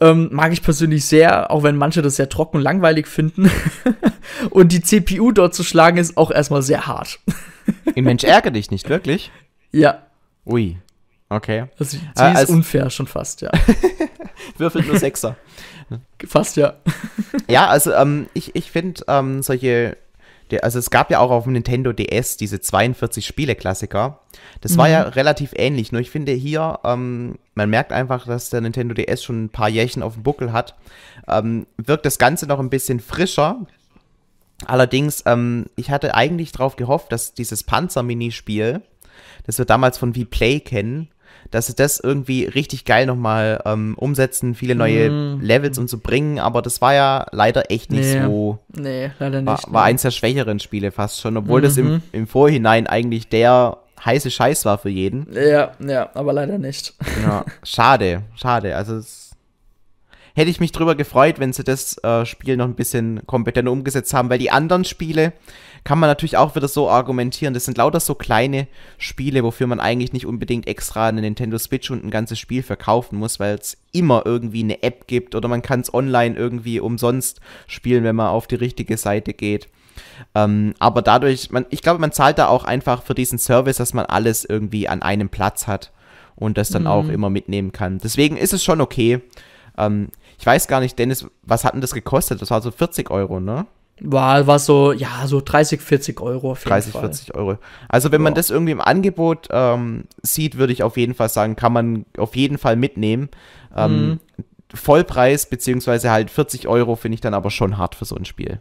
A: Ähm, mag ich persönlich sehr, auch wenn manche das sehr trocken und langweilig finden. und die CPU dort zu schlagen ist auch erstmal sehr hart.
B: In Mensch ärgere dich nicht, wirklich? Ja. Ui. Okay. Also, sie äh, ist also
A: unfair schon fast, ja.
B: Würfel nur Sechser. Fast, ja. ja, also ähm, ich, ich finde ähm, solche der, also es gab ja auch auf dem Nintendo DS diese 42 Spiele-Klassiker. Das mhm. war ja mhm. relativ ähnlich, nur ich finde hier, ähm, man merkt einfach, dass der Nintendo DS schon ein paar Jährchen auf dem Buckel hat. Ähm, wirkt das Ganze noch ein bisschen frischer. Allerdings, ähm, ich hatte eigentlich darauf gehofft, dass dieses Panzer-Minispiel, das wir damals von V-Play kennen, dass sie das irgendwie richtig geil nochmal ähm, umsetzen, viele neue mm. Levels und so bringen, aber das war ja leider echt nicht nee. so. Nee, leider nicht. War, war nee. eins der schwächeren Spiele fast schon, obwohl mhm. das im, mhm. im Vorhinein eigentlich der heiße Scheiß war für jeden.
A: Ja, ja, aber leider nicht.
B: Ja, schade, schade. Also es hätte ich mich drüber gefreut, wenn sie das äh, Spiel noch ein bisschen kompetenter umgesetzt haben, weil die anderen Spiele kann man natürlich auch wieder so argumentieren. Das sind lauter so kleine Spiele, wofür man eigentlich nicht unbedingt extra eine Nintendo Switch und ein ganzes Spiel verkaufen muss, weil es immer irgendwie eine App gibt oder man kann es online irgendwie umsonst spielen, wenn man auf die richtige Seite geht. Ähm, aber dadurch, man, ich glaube, man zahlt da auch einfach für diesen Service, dass man alles irgendwie an einem Platz hat und das dann mhm. auch immer mitnehmen kann. Deswegen ist es schon okay. Ähm, ich weiß gar nicht, Dennis, was hat denn das gekostet? Das war so 40 Euro, ne?
A: War, war so, ja, so 30, 40 Euro. Auf 30, Fall. 40 Euro.
B: Also, wenn ja. man das irgendwie im Angebot ähm, sieht, würde ich auf jeden Fall sagen, kann man auf jeden Fall mitnehmen. Ähm, mhm. Vollpreis, beziehungsweise halt 40 Euro, finde ich dann aber schon hart für so ein Spiel.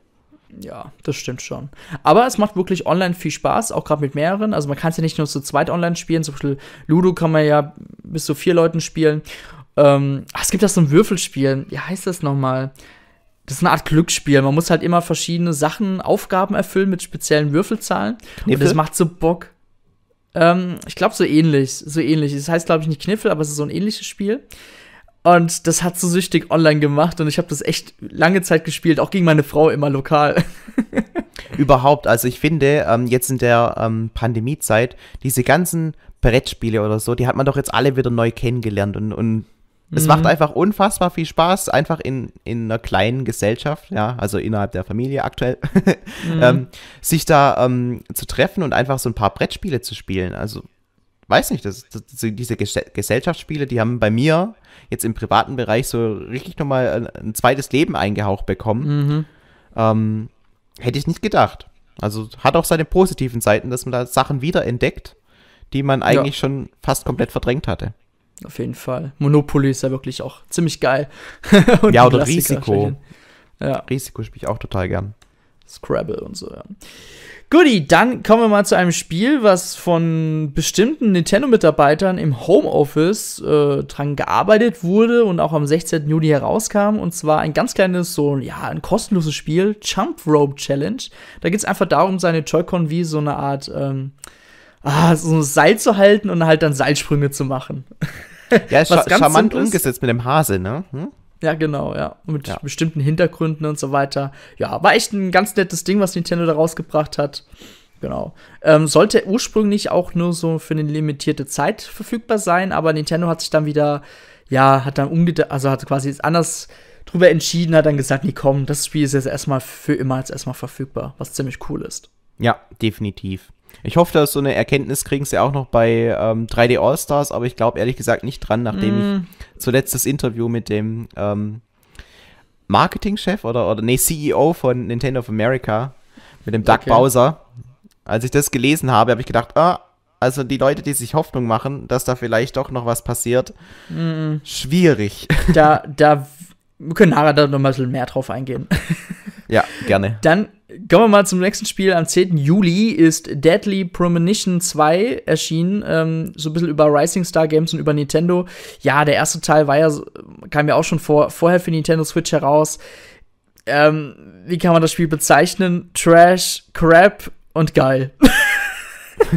A: Ja, das stimmt schon. Aber es macht wirklich online viel Spaß, auch gerade mit mehreren. Also man kann es ja nicht nur zu zweit online spielen, zum Beispiel Ludo kann man ja bis zu vier Leuten spielen. Ähm, ah, es gibt da so ein Würfelspiel. Wie heißt das nochmal? Das ist eine Art Glücksspiel. Man muss halt immer verschiedene Sachen, Aufgaben erfüllen mit speziellen Würfelzahlen. Kniffel? Und das macht so Bock. Ähm, ich glaube, so ähnlich. So ähnlich. das heißt, glaube ich, nicht Kniffel, aber es ist so ein ähnliches Spiel. Und
B: das hat so süchtig online gemacht und ich habe das echt lange Zeit gespielt, auch gegen meine Frau immer lokal. Überhaupt, also ich finde, ähm, jetzt in der ähm, Pandemiezeit, diese ganzen Brettspiele oder so, die hat man doch jetzt alle wieder neu kennengelernt und, und es mhm. macht einfach unfassbar viel Spaß, einfach in, in einer kleinen Gesellschaft, ja, also innerhalb der Familie aktuell, mhm. ähm, sich da ähm, zu treffen und einfach so ein paar Brettspiele zu spielen. Also, weiß nicht, das, das diese Ges Gesellschaftsspiele, die haben bei mir jetzt im privaten Bereich so richtig nochmal ein, ein zweites Leben eingehaucht bekommen. Mhm. Ähm, hätte ich nicht gedacht. Also hat auch seine positiven Seiten, dass man da Sachen wiederentdeckt, die man eigentlich ja. schon fast komplett verdrängt hatte. Auf jeden Fall. Monopoly
A: ist ja wirklich auch ziemlich geil. ja, oder Risiko.
B: Ja. Risiko spiele ich auch total gern.
A: Scrabble und so, ja. Goodie, dann kommen wir mal zu einem Spiel, was von bestimmten Nintendo-Mitarbeitern im Homeoffice äh, dran gearbeitet wurde und auch am 16. Juni herauskam. Und zwar ein ganz kleines, so, ja, ein kostenloses Spiel, Jump Rope Challenge. Da geht es einfach darum, seine Joy-Con wie so eine Art, ähm, ah, so ein Seil zu halten und halt dann Seilsprünge zu machen. Ja, ist Was charmant ist. umgesetzt mit dem Hase, ne? Hm? Ja, genau, ja. Mit ja. bestimmten Hintergründen und so weiter. Ja, war echt ein ganz nettes Ding, was Nintendo da rausgebracht hat. Genau. Ähm, sollte ursprünglich auch nur so für eine limitierte Zeit verfügbar sein, aber Nintendo hat sich dann wieder, ja, hat dann umgedacht, also hat quasi jetzt anders drüber entschieden, hat dann gesagt, nee, komm, das Spiel ist jetzt erstmal für immer jetzt erstmal verfügbar, was ziemlich cool ist.
B: Ja, definitiv. Ich hoffe, dass so eine Erkenntnis kriegen sie auch noch bei ähm, 3D All-Stars, aber ich glaube ehrlich gesagt nicht dran, nachdem mm. ich zuletzt das Interview mit dem ähm, Marketingchef oder, oder nee, CEO von Nintendo of America, mit dem Doug okay. Bowser, als ich das gelesen habe, habe ich gedacht, ah, also die Leute, die sich Hoffnung machen, dass da vielleicht doch noch was passiert, mm. schwierig.
A: Da, da wir können nachher da noch mal ein bisschen mehr drauf eingehen. Ja,
B: gerne. Dann
A: kommen wir mal zum nächsten Spiel. Am 10. Juli ist Deadly Premonition 2 erschienen. Ähm, so ein bisschen über Rising Star Games und über Nintendo. Ja, der erste Teil war ja, kam ja auch schon vor, vorher für Nintendo Switch heraus. Ähm, wie kann man das Spiel bezeichnen? Trash, Crap und geil.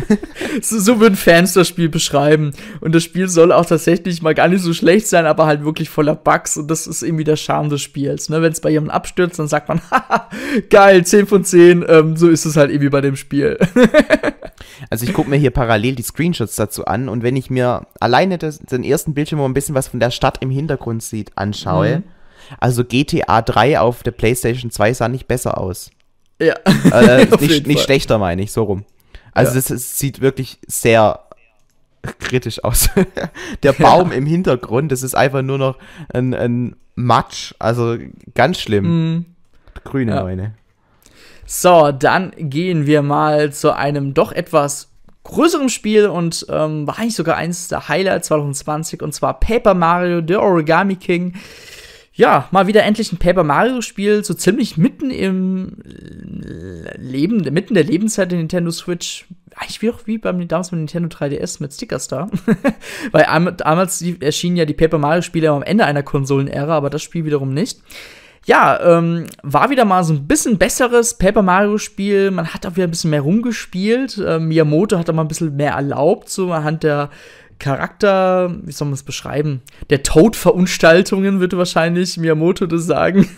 A: so, so würden Fans das Spiel beschreiben. Und das Spiel soll auch tatsächlich mal gar nicht so schlecht sein, aber halt wirklich voller Bugs. Und das ist irgendwie der Charme des Spiels. Ne? Wenn es bei jemandem abstürzt, dann sagt man, haha, geil, 10 von 10. Ähm, so ist es halt irgendwie bei dem Spiel.
B: also ich gucke mir hier parallel die Screenshots dazu an. Und wenn ich mir alleine das, den ersten Bildschirm, wo man ein bisschen was von der Stadt im Hintergrund sieht, anschaue. Mhm. Also GTA 3 auf der PlayStation 2 sah nicht besser aus. Ja. Äh, nicht, nicht schlechter, meine ich, so rum. Also ja. das, das, sieht wirklich sehr kritisch aus. Der Baum ja. im Hintergrund, das ist einfach nur noch ein, ein Matsch. Also ganz schlimm. Mhm. Grüne ja. Neune.
A: So, dann gehen wir mal zu einem doch etwas größeren Spiel und ähm, war eigentlich sogar eines der Highlights 2020 und zwar Paper Mario The Origami King ja, mal wieder endlich ein Paper Mario Spiel, so ziemlich mitten im äh, Leben, mitten der Lebenszeit der Nintendo Switch. Eigentlich wie auch wie beim damals mit Nintendo 3DS mit Sticker Star. Weil damals erschienen ja die Paper Mario Spiele am Ende einer Konsolenära, aber das Spiel wiederum nicht. Ja, ähm, war wieder mal so ein bisschen besseres Paper Mario Spiel. Man hat auch wieder ein bisschen mehr rumgespielt. Äh, Miyamoto hat da mal ein bisschen mehr erlaubt, so anhand der Charakter, wie soll man es beschreiben? Der Toad-Verunstaltungen würde wahrscheinlich Miyamoto das sagen.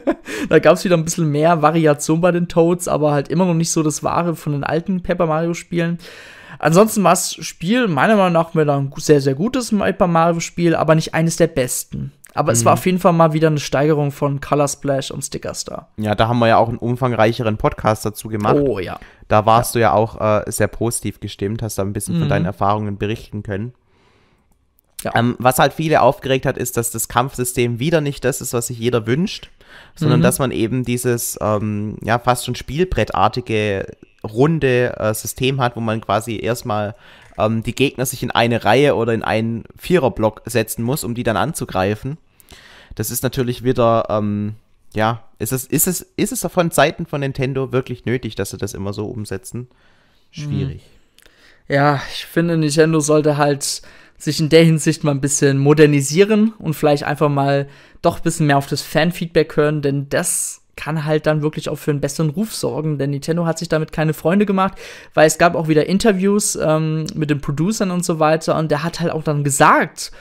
A: da gab es wieder ein bisschen mehr Variation bei den Toads, aber halt immer noch nicht so das Wahre von den alten Paper Mario-Spielen. Ansonsten war das Spiel meiner Meinung nach wieder ein sehr, sehr gutes Paper Mario-Spiel, aber nicht eines der besten. Aber mhm. es war auf jeden Fall mal wieder eine Steigerung von Color Splash und Sticker Star.
B: Ja, da haben wir ja auch einen umfangreicheren Podcast dazu gemacht. Oh ja. Da warst ja. du ja auch äh, sehr positiv gestimmt, hast da ein bisschen mhm. von deinen Erfahrungen berichten können. Ja. Ähm, was halt viele aufgeregt hat, ist, dass das Kampfsystem wieder nicht das ist, was sich jeder wünscht, sondern mhm. dass man eben dieses ähm, ja fast schon Spielbrettartige runde äh, System hat, wo man quasi erstmal ähm, die Gegner sich in eine Reihe oder in einen Viererblock setzen muss, um die dann anzugreifen. Das ist natürlich wieder ähm, ja, ist es, ist es, ist es von Seiten von Nintendo wirklich nötig, dass sie das immer so umsetzen? Schwierig.
A: Mhm. Ja, ich finde, Nintendo sollte halt sich in der Hinsicht mal ein bisschen modernisieren und vielleicht einfach mal doch ein bisschen mehr auf das Fanfeedback hören, denn das kann halt dann wirklich auch für einen besseren Ruf sorgen, denn Nintendo hat sich damit keine Freunde gemacht, weil es gab auch wieder Interviews ähm, mit den Producern und so weiter und der hat halt auch dann gesagt,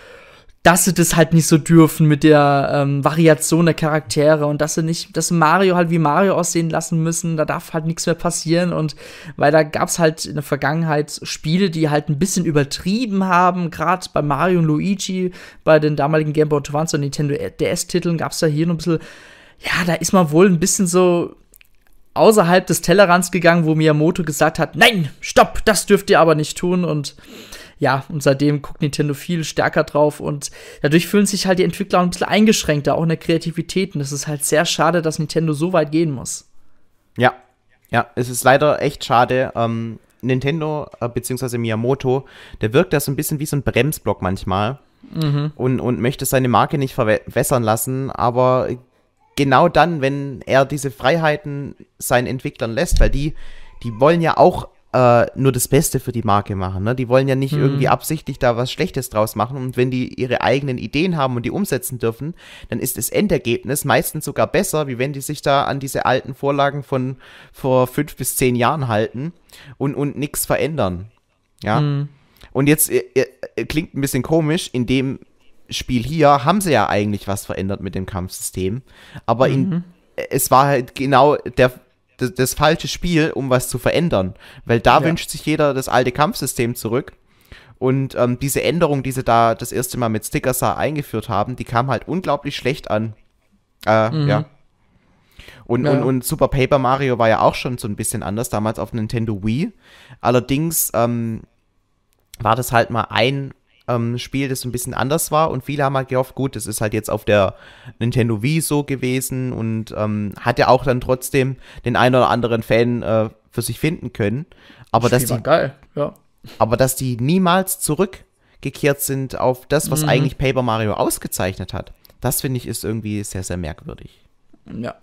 A: dass sie das halt nicht so dürfen mit der ähm, Variation der Charaktere und dass sie nicht, dass Mario halt wie Mario aussehen lassen müssen, da darf halt nichts mehr passieren und weil da gab es halt in der Vergangenheit Spiele, die halt ein bisschen übertrieben haben, gerade bei Mario und Luigi, bei den damaligen Game Boy Advance und Nintendo DS-Titeln gab es da hier noch ein bisschen, ja, da ist man wohl ein bisschen so außerhalb des Tellerrands gegangen, wo Miyamoto gesagt hat, nein, stopp, das dürft ihr aber nicht tun und ja, und seitdem guckt Nintendo viel stärker drauf und dadurch fühlen sich halt die Entwickler ein bisschen eingeschränkter, auch in der Kreativität. Und das ist halt sehr schade, dass Nintendo so weit gehen muss.
B: Ja, ja, es ist leider echt schade. Ähm, Nintendo äh, bzw. Miyamoto, der wirkt das so ein bisschen wie so ein Bremsblock manchmal mhm. und, und möchte seine Marke nicht verwässern lassen, aber genau dann, wenn er diese Freiheiten seinen Entwicklern lässt, weil die, die wollen ja auch äh, nur das Beste für die Marke machen. Ne? Die wollen ja nicht mhm. irgendwie absichtlich da was Schlechtes draus machen. Und wenn die ihre eigenen Ideen haben und die umsetzen dürfen, dann ist das Endergebnis meistens sogar besser, wie wenn die sich da an diese alten Vorlagen von vor fünf bis zehn Jahren halten und, und nichts verändern. Ja. Mhm. Und jetzt äh, äh, klingt ein bisschen komisch, in dem Spiel hier haben sie ja eigentlich was verändert mit dem Kampfsystem. Aber mhm. in, äh, es war halt genau der, das, das falsche Spiel, um was zu verändern. Weil da ja. wünscht sich jeder das alte Kampfsystem zurück. Und ähm, diese Änderung, die sie da das erste Mal mit Stickersar eingeführt haben, die kam halt unglaublich schlecht an. Äh, mhm. Ja. Und, ja. und, und Super Paper Mario war ja auch schon so ein bisschen anders, damals auf Nintendo Wii. Allerdings ähm, war das halt mal ein ähm, Spiel, das ein bisschen anders war. Und viele haben halt gehofft, gut, das ist halt jetzt auf der Nintendo Wii so gewesen und ähm, hat ja auch dann trotzdem den einen oder anderen Fan äh, für sich finden können. Aber das dass die, geil, ja. Aber dass die niemals zurückgekehrt sind auf das, was mhm. eigentlich Paper Mario ausgezeichnet hat, das finde ich ist irgendwie sehr, sehr merkwürdig. Ja.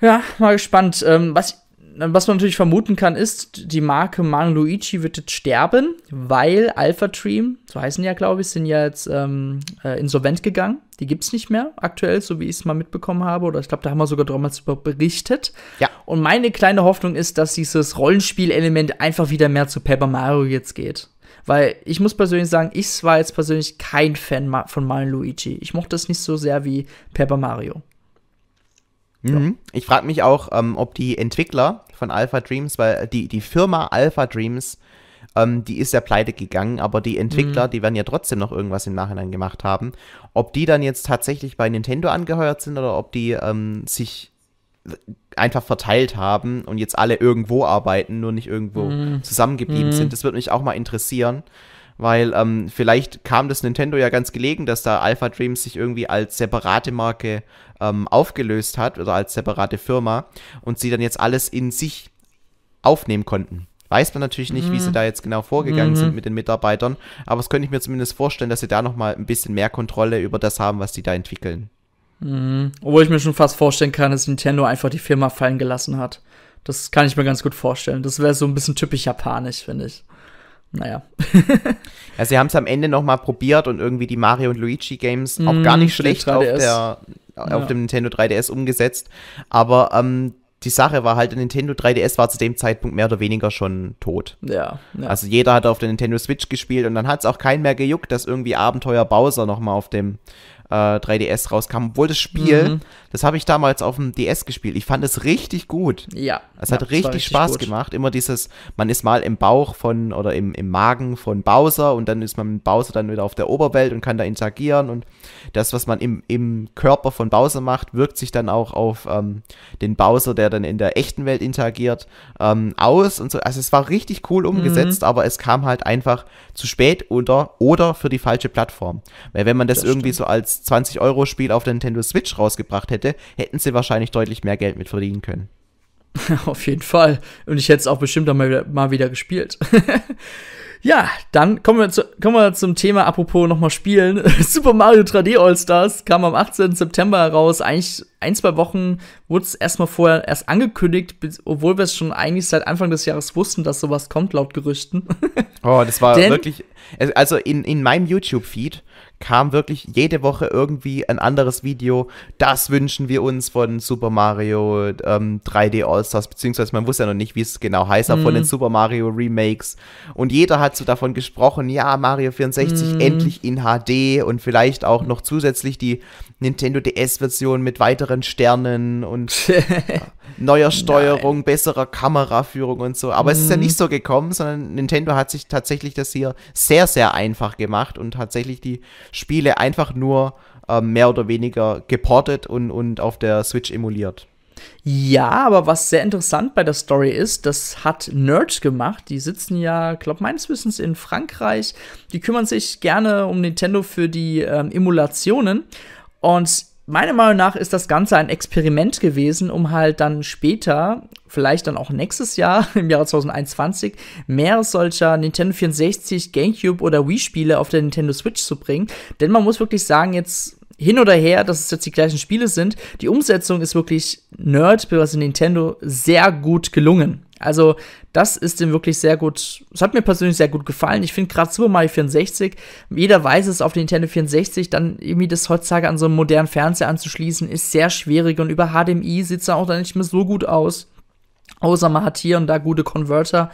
A: Ja, mal gespannt. Ähm, was was man natürlich vermuten kann, ist, die Marke Luigi wird jetzt sterben, weil Alpha Dream, so heißen ja, glaube ich, sind ja jetzt ähm, äh, insolvent gegangen. Die gibt es nicht mehr aktuell, so wie ich es mal mitbekommen habe. Oder ich glaube, da haben wir sogar damals über berichtet. Ja. Und meine kleine Hoffnung ist, dass dieses Rollenspielelement einfach wieder mehr zu Paper Mario jetzt geht. Weil ich muss persönlich sagen, ich war jetzt persönlich kein Fan von Mario Luigi. Ich mochte das nicht so sehr wie Paper Mario.
B: Mhm. Ja. Ich frage mich auch, ähm, ob die Entwickler von Alpha Dreams, weil äh, die, die Firma Alpha Dreams, ähm, die ist ja pleite gegangen, aber die Entwickler, mhm. die werden ja trotzdem noch irgendwas im Nachhinein gemacht haben. Ob die dann jetzt tatsächlich bei Nintendo angeheuert sind oder ob die ähm, sich einfach verteilt haben und jetzt alle irgendwo arbeiten, nur nicht irgendwo mhm. zusammengeblieben mhm. sind. Das würde mich auch mal interessieren weil ähm, vielleicht kam das Nintendo ja ganz gelegen, dass da Alpha Dreams sich irgendwie als separate Marke ähm, aufgelöst hat oder als separate Firma und sie dann jetzt alles in sich aufnehmen konnten. Weiß man natürlich nicht, mhm. wie sie mhm. da jetzt genau vorgegangen mhm. sind mit den Mitarbeitern, aber es könnte ich mir zumindest vorstellen, dass sie da nochmal ein bisschen mehr Kontrolle über das haben, was die da entwickeln.
A: Mhm. Obwohl ich mir schon fast vorstellen kann, dass Nintendo einfach die Firma fallen gelassen hat. Das kann ich mir ganz gut vorstellen. Das wäre so ein bisschen typisch japanisch, finde ich
B: naja. ja, sie haben es am Ende nochmal probiert und irgendwie die Mario und Luigi Games auch hm, gar nicht schlecht auf, der, ja. dem Nintendo 3DS umgesetzt. Aber ähm, die Sache war halt, der Nintendo 3DS war zu dem Zeitpunkt mehr oder weniger schon tot. Ja. ja. Also jeder hat auf der Nintendo Switch gespielt und dann hat es auch keinen mehr gejuckt, dass irgendwie Abenteuer Bowser nochmal auf dem äh, 3DS rauskam. Obwohl das Spiel, mhm. das habe ich damals auf dem DS gespielt. Ich fand es richtig gut. Ja. Es hat richtig, richtig, Spaß gut. gemacht. Immer dieses, man ist mal im Bauch von oder im, im Magen von Bowser und dann ist man mit Bowser dann wieder auf der Oberwelt und kann da interagieren und das, was man im, im Körper von Bowser macht, wirkt sich dann auch auf ähm, den Bowser, der dann in der echten Welt interagiert, ähm, aus und so. Also es war richtig cool mhm. umgesetzt, mhm. aber es kam halt einfach zu spät oder, oder für die falsche Plattform. Weil wenn man das, das irgendwie stimmt. so als 20-Euro-Spiel auf der Nintendo Switch rausgebracht hätte, hätten sie wahrscheinlich deutlich mehr Geld mit verdienen können.
A: Auf jeden Fall. Und ich hätte es auch bestimmt dann mal wieder, mal wieder gespielt. ja, dann kommen wir, zu, kommen wir zum Thema, apropos nochmal spielen. Super Mario 3D All-Stars kam am 18. September raus. Eigentlich ein, zwei Wochen wurde es erstmal vorher erst angekündigt, obwohl wir es schon eigentlich seit Anfang des Jahres wussten, dass sowas kommt, laut Gerüchten.
B: oh, das war Denn, wirklich. Also in, in meinem YouTube-Feed kam wirklich jede Woche irgendwie ein anderes Video. Das wünschen wir uns von Super Mario ähm, 3D All-Stars, beziehungsweise man wusste ja noch nicht, wie es genau heißt, aber mhm. von den mhm. Super Mario Remakes. Und jeder hat so davon gesprochen, ja, Mario 64 mhm. endlich in HD und vielleicht auch noch zusätzlich die Nintendo DS-Version mit weiteren Sternen und. neuer Steuerung, Nein. besserer Kameraführung und so. Aber mhm. es ist ja nicht mhm. so gekommen, sondern Nintendo hat sich tatsächlich das hier sehr, sehr einfach gemacht und tatsächlich die Spiele einfach nur äh, mehr oder weniger geportet und, und auf der Switch emuliert.
A: Ja, aber was sehr interessant bei der Story ist, das hat Nerd gemacht. Die sitzen ja, glaube meines Wissens in Frankreich. Die kümmern sich gerne um Nintendo für die ähm, Emulationen. Und meiner Meinung nach ist das Ganze ein Experiment gewesen, um halt dann später, vielleicht dann auch nächstes Jahr, im Jahr 2021, mehr solcher Nintendo 64, GameCube oder Wii-Spiele auf der Nintendo Switch zu bringen. Denn man muss wirklich sagen, jetzt hin oder her, dass es jetzt die gleichen Spiele sind, die Umsetzung ist wirklich Nerd bzw. Nintendo sehr gut gelungen. Also, das ist ihm wirklich sehr gut. Es hat mir persönlich sehr gut gefallen. Ich finde gerade Super Mario 64, jeder weiß es auf den Nintendo 64, dann irgendwie das heutzutage an so einem modernen Fernseher anzuschließen, ist sehr schwierig und über HDMI sieht es auch dann nicht mehr so gut aus. Außer man hat hier und da gute Converter.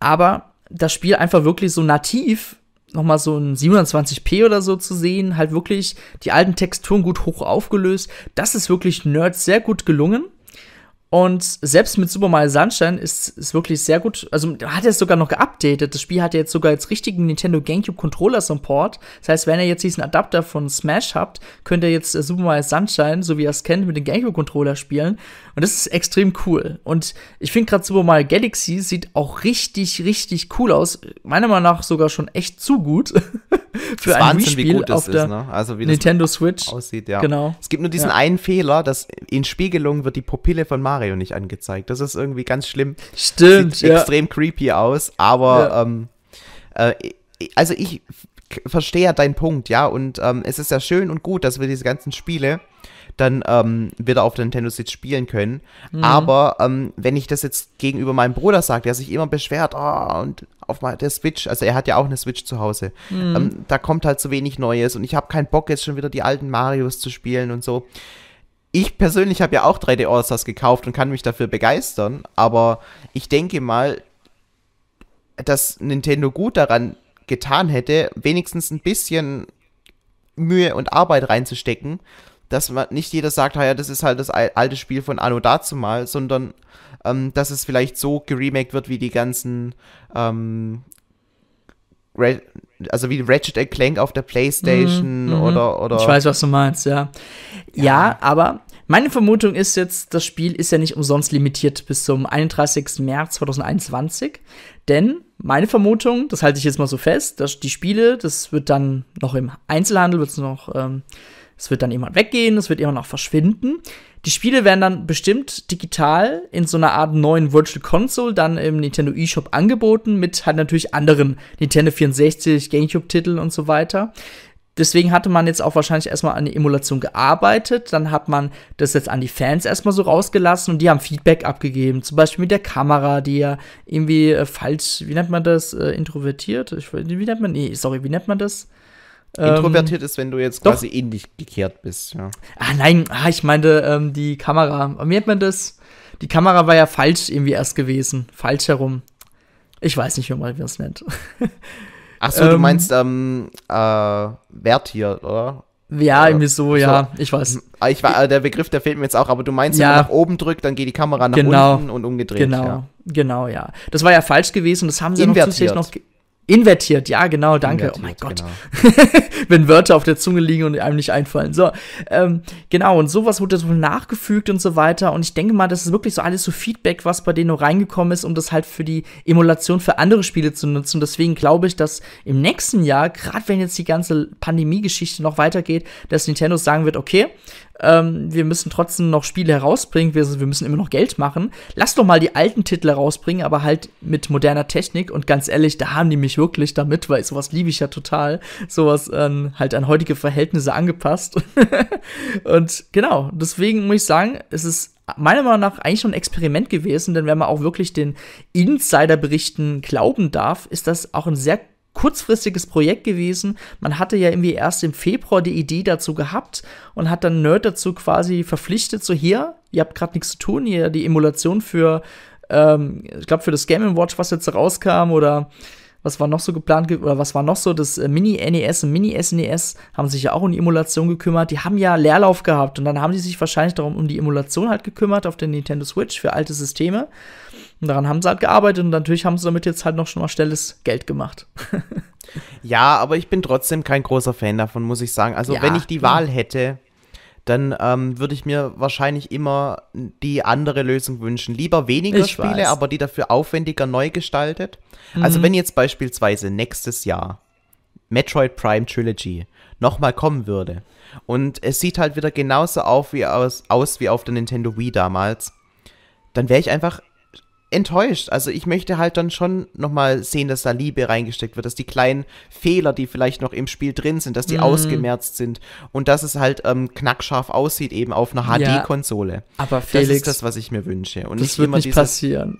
A: Aber das Spiel einfach wirklich so nativ nochmal so ein 720p oder so zu sehen, halt wirklich die alten Texturen gut hoch aufgelöst. Das ist wirklich Nerds sehr gut gelungen. Und selbst mit Super Mario Sunshine ist es wirklich sehr gut. Also hat er es sogar noch geupdatet. Das Spiel hat ja jetzt sogar jetzt richtigen Nintendo GameCube Controller Support. Das heißt, wenn ihr jetzt diesen Adapter von Smash habt, könnt ihr jetzt äh, Super Mario Sunshine, so wie ihr es kennt, mit dem GameCube Controller spielen. Und das ist extrem cool. Und ich finde gerade Super Mario Galaxy sieht auch richtig, richtig cool aus. Meiner Meinung nach sogar schon echt zu gut.
B: für das ein Wahnsinn, Wii-Spiel gut das ist, ne? also, Nintendo Switch. Aussieht, ja. Genau. Es gibt nur diesen ja. einen Fehler, dass in Spiegelung wird die Pupille von Mario nicht angezeigt. Das ist irgendwie ganz schlimm. Stimmt. Sieht ja. extrem creepy aus, aber ja. ähm, äh, also ich verstehe ja deinen Punkt, ja, und ähm, es ist ja schön und gut, dass wir diese ganzen Spiele dann ähm, er auf der Nintendo Switch spielen können. Mhm. Aber ähm, wenn ich das jetzt gegenüber meinem Bruder sage, der sich immer beschwert, oh, und auf der Switch, also er hat ja auch eine Switch zu Hause, mhm. ähm, da kommt halt zu wenig Neues und ich habe keinen Bock jetzt schon wieder die alten Marios zu spielen und so. Ich persönlich habe ja auch 3D All-Stars gekauft und kann mich dafür begeistern, aber ich denke mal, dass Nintendo gut daran getan hätte, wenigstens ein bisschen Mühe und Arbeit reinzustecken, dass man nicht jeder sagt, ja, das ist halt das alte Spiel von Anno dazumal, sondern ähm, dass es vielleicht so geremaked wird wie die ganzen, ähm, also wie Ratchet Clank auf der Playstation mm -hmm. oder, oder. Ich weiß, was
A: du meinst, ja. Ja, ja aber meine Vermutung ist jetzt, das Spiel ist ja nicht umsonst limitiert bis zum 31. März 2021. Denn meine Vermutung, das halte ich jetzt mal so fest, dass die Spiele, das wird dann noch im Einzelhandel, wird es noch ähm, es wird dann irgendwann weggehen, es wird immer noch verschwinden. Die Spiele werden dann bestimmt digital in so einer Art neuen Virtual Console dann im Nintendo eShop angeboten, mit halt natürlich anderen Nintendo 64, GameCube-Titeln und so weiter. Deswegen hatte man jetzt auch wahrscheinlich erstmal an die Emulation gearbeitet. Dann hat man das jetzt an die Fans erstmal so rausgelassen und die haben Feedback abgegeben. Zum Beispiel mit der Kamera, die ja irgendwie äh, falsch, wie nennt man das? Äh, introvertiert? Ich, wie nennt man, nee, sorry, wie nennt man das? Ähm, Introvertiert ähm, ist, wenn du jetzt doch. quasi
B: ähnlich gekehrt bist, ja.
A: Ah, nein, ah, ich meinte ähm, die Kamera. Wie nennt man das? Die Kamera war ja falsch irgendwie erst gewesen. Falsch herum. Ich weiß nicht wie man es nennt.
B: Ach so, ähm, du meinst ähm, äh, Vertiert, oder? Ja, irgendwie so, so, ja. Ich weiß. Ah, ich äh, der Begriff, der fehlt mir jetzt auch, aber du meinst, ja. wenn man nach oben drückt, dann geht die Kamera nach genau. unten und umgedreht. Genau, ja.
A: genau, ja. Das war ja falsch gewesen, das haben sie Invertiert. noch zusätzlich noch. Invertiert, ja, genau, danke. Oh Invertiert, oh mein Gott. Genau. Wenn Wörter auf der Zunge liegen und einem nicht einfallen. So, ähm, genau, und sowas wurde so nachgefügt und so weiter. Und ich denke mal, das ist wirklich so alles so Feedback, was bei denen noch reingekommen ist, um das halt für die Emulation für andere Spiele zu nutzen. Deswegen glaube ich, dass im nächsten Jahr, gerade wenn jetzt die ganze Pandemie-Geschichte noch weitergeht, dass Nintendo sagen wird, okay, ähm, wir müssen trotzdem noch Spiele herausbringen, wir, wir, müssen immer noch Geld machen. Lass doch mal die alten Titel rausbringen, aber halt mit moderner Technik. Und ganz ehrlich, da haben die mich wirklich damit, weil sowas liebe ich ja total. Sowas ähm, halt an heutige Verhältnisse angepasst. und genau, deswegen muss ich sagen, es ist meiner Meinung nach eigentlich schon ein Experiment gewesen, denn wenn man auch wirklich den Insider-Berichten glauben darf, ist das auch ein sehr kurzfristiges Projekt gewesen. Man hatte ja irgendwie erst im Februar die Idee dazu gehabt und hat dann Nerd dazu quasi verpflichtet, so hier, ihr habt gerade nichts zu tun, hier die Emulation für, ähm, ich glaube, für das Game Watch, was jetzt rauskam oder was war noch so geplant oder was war noch so das äh, Mini-NES und Mini-SNES e haben sich ja auch um die Emulation gekümmert. Die haben ja Leerlauf gehabt und dann haben sie sich wahrscheinlich darum um die Emulation halt gekümmert auf der Nintendo Switch für alte Systeme und daran haben sie halt gearbeitet und natürlich haben sie damit jetzt halt noch schon mal schnelles Geld gemacht.
B: ja, aber ich bin trotzdem kein großer Fan davon, muss ich sagen. Also, ja, wenn ich die klar. Wahl hätte, dann ähm, würde ich mir wahrscheinlich immer die andere Lösung wünschen. Lieber weniger ich Spiele, weiß. aber die dafür aufwendiger neu gestaltet. Also mhm. Also wenn jetzt beispielsweise nächstes Jahr Metroid Prime Trilogy nochmal kommen würde und es sieht halt wieder genauso auf wie aus, aus wie auf der Nintendo Wii damals, dann wäre ich einfach enttäuscht. Also ich möchte halt dann schon nochmal sehen, dass da Liebe reingesteckt wird, dass die kleinen Fehler, die vielleicht noch im Spiel drin sind, dass die mm. ausgemerzt sind und dass es halt ähm, knackscharf aussieht eben auf einer HD-Konsole. aber Felix, das ist das, was ich mir wünsche. Und das nicht wird immer nicht
A: passieren.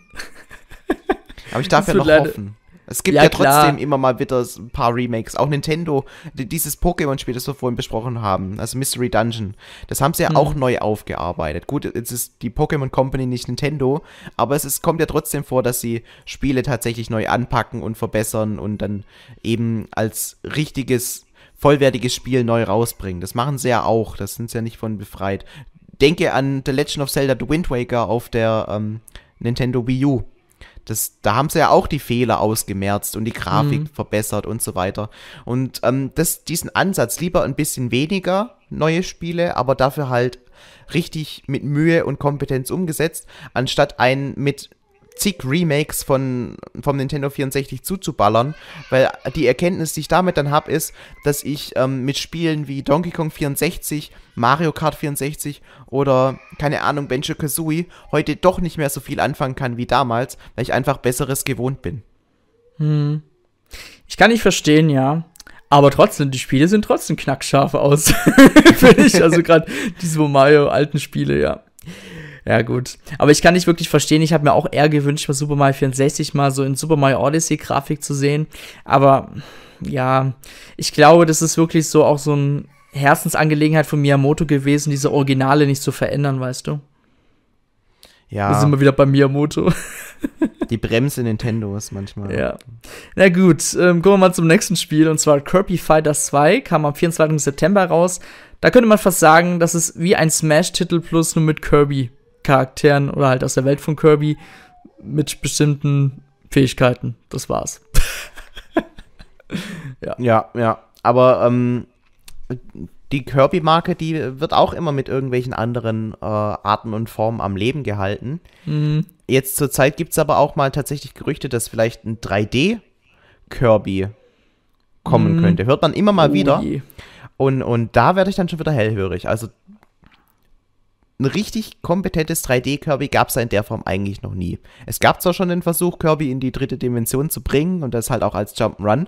A: Aber ich darf ja noch leider, hoffen. Es gibt ja, ja trotzdem
B: immer mal wieder ein paar Remakes. Auch Nintendo, dieses Pokémon-Spiel, das wir vorhin besprochen haben, also Mystery Dungeon, das haben sie ja hm. auch neu aufgearbeitet. Gut, jetzt ist die Pokémon Company nicht Nintendo, aber es ist, kommt ja trotzdem vor, dass sie Spiele tatsächlich neu anpacken und verbessern und dann eben als richtiges, vollwertiges Spiel neu rausbringen. Das machen sie ja auch, das sind sie ja nicht von befreit. Denke an The Legend of Zelda The Wind Waker auf der ähm, Nintendo Wii U das, da haben sie ja auch die Fehler ausgemerzt und die Grafik mhm. verbessert und so weiter. Und ähm, das, diesen Ansatz, lieber ein bisschen weniger neue Spiele, aber dafür halt richtig mit Mühe und Kompetenz umgesetzt, anstatt einen mit zig Remakes von, vom Nintendo 64 zuzuballern, weil die Erkenntnis, die ich damit dann habe, ist, dass ich ähm, mit Spielen wie Donkey Kong 64, Mario Kart 64 oder, keine Ahnung, Banjo Kazooie heute doch nicht mehr so viel anfangen kann wie damals, weil ich einfach Besseres gewohnt bin. Hm. Ich kann nicht verstehen, ja. Aber trotzdem, die Spiele sind trotzdem knackscharf aus.
A: Finde ich also gerade diese Mario alten Spiele, ja. Ja, gut. Aber ich kann nicht wirklich verstehen. Ich habe mir auch eher gewünscht, bei Super Mario 64 mal so in Super Mario Odyssey Grafik zu sehen. Aber ja, ich glaube, das ist wirklich so auch so ein Herzensangelegenheit von Miyamoto gewesen, diese Originale nicht zu verändern, weißt du? Ja. Da sind wir wieder bei Miyamoto.
B: Die Bremse Nintendo ist manchmal. Ja.
A: Na gut, ähm, kommen wir mal zum nächsten Spiel und zwar Kirby Fighters 2 kam am 24. September raus. Da könnte man fast sagen, das ist wie ein Smash-Titel plus nur mit Kirby. Charakteren oder halt aus der Welt von Kirby mit bestimmten Fähigkeiten. Das war's.
B: ja. ja, ja. Aber ähm, die Kirby-Marke, die wird auch immer mit irgendwelchen anderen äh, Arten und Formen am Leben gehalten. Mhm. Jetzt zur Zeit gibt es aber auch mal tatsächlich Gerüchte, dass vielleicht ein 3D-Kirby kommen mhm. könnte. Hört man immer mal Ui. Oh wieder. Und, und da werde ich dann schon wieder hellhörig. Also ein richtig kompetentes 3D-Kirby gab es in der Form eigentlich noch nie. Es gab zwar schon den Versuch, Kirby in die dritte Dimension zu bringen und das halt auch als Jump'n'Run,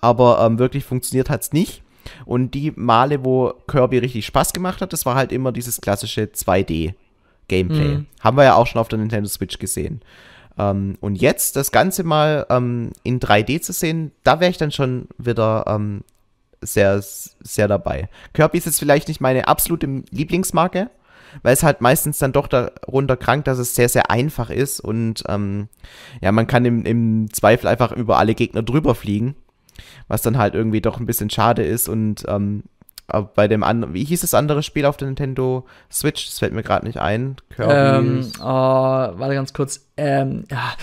B: aber ähm, wirklich funktioniert hat es nicht. Und die Male, wo Kirby richtig Spaß gemacht hat, das war halt immer dieses klassische 2D-Gameplay. Mhm. Haben wir ja auch schon auf der Nintendo Switch gesehen. Ähm, und jetzt das Ganze mal ähm, in 3D zu sehen, da wäre ich dann schon wieder ähm, sehr, sehr dabei. Kirby ist jetzt vielleicht nicht meine absolute Lieblingsmarke, weil es halt meistens dann doch darunter krankt, dass es sehr, sehr einfach ist und ähm, ja, man kann im, im Zweifel einfach über alle Gegner drüber fliegen, was dann halt irgendwie doch ein bisschen schade ist und ähm, äh, bei dem anderen, wie hieß das andere Spiel auf der Nintendo Switch? Das fällt mir gerade nicht ein. Kirby's. Ähm, oh, warte ganz kurz. Ähm, ja,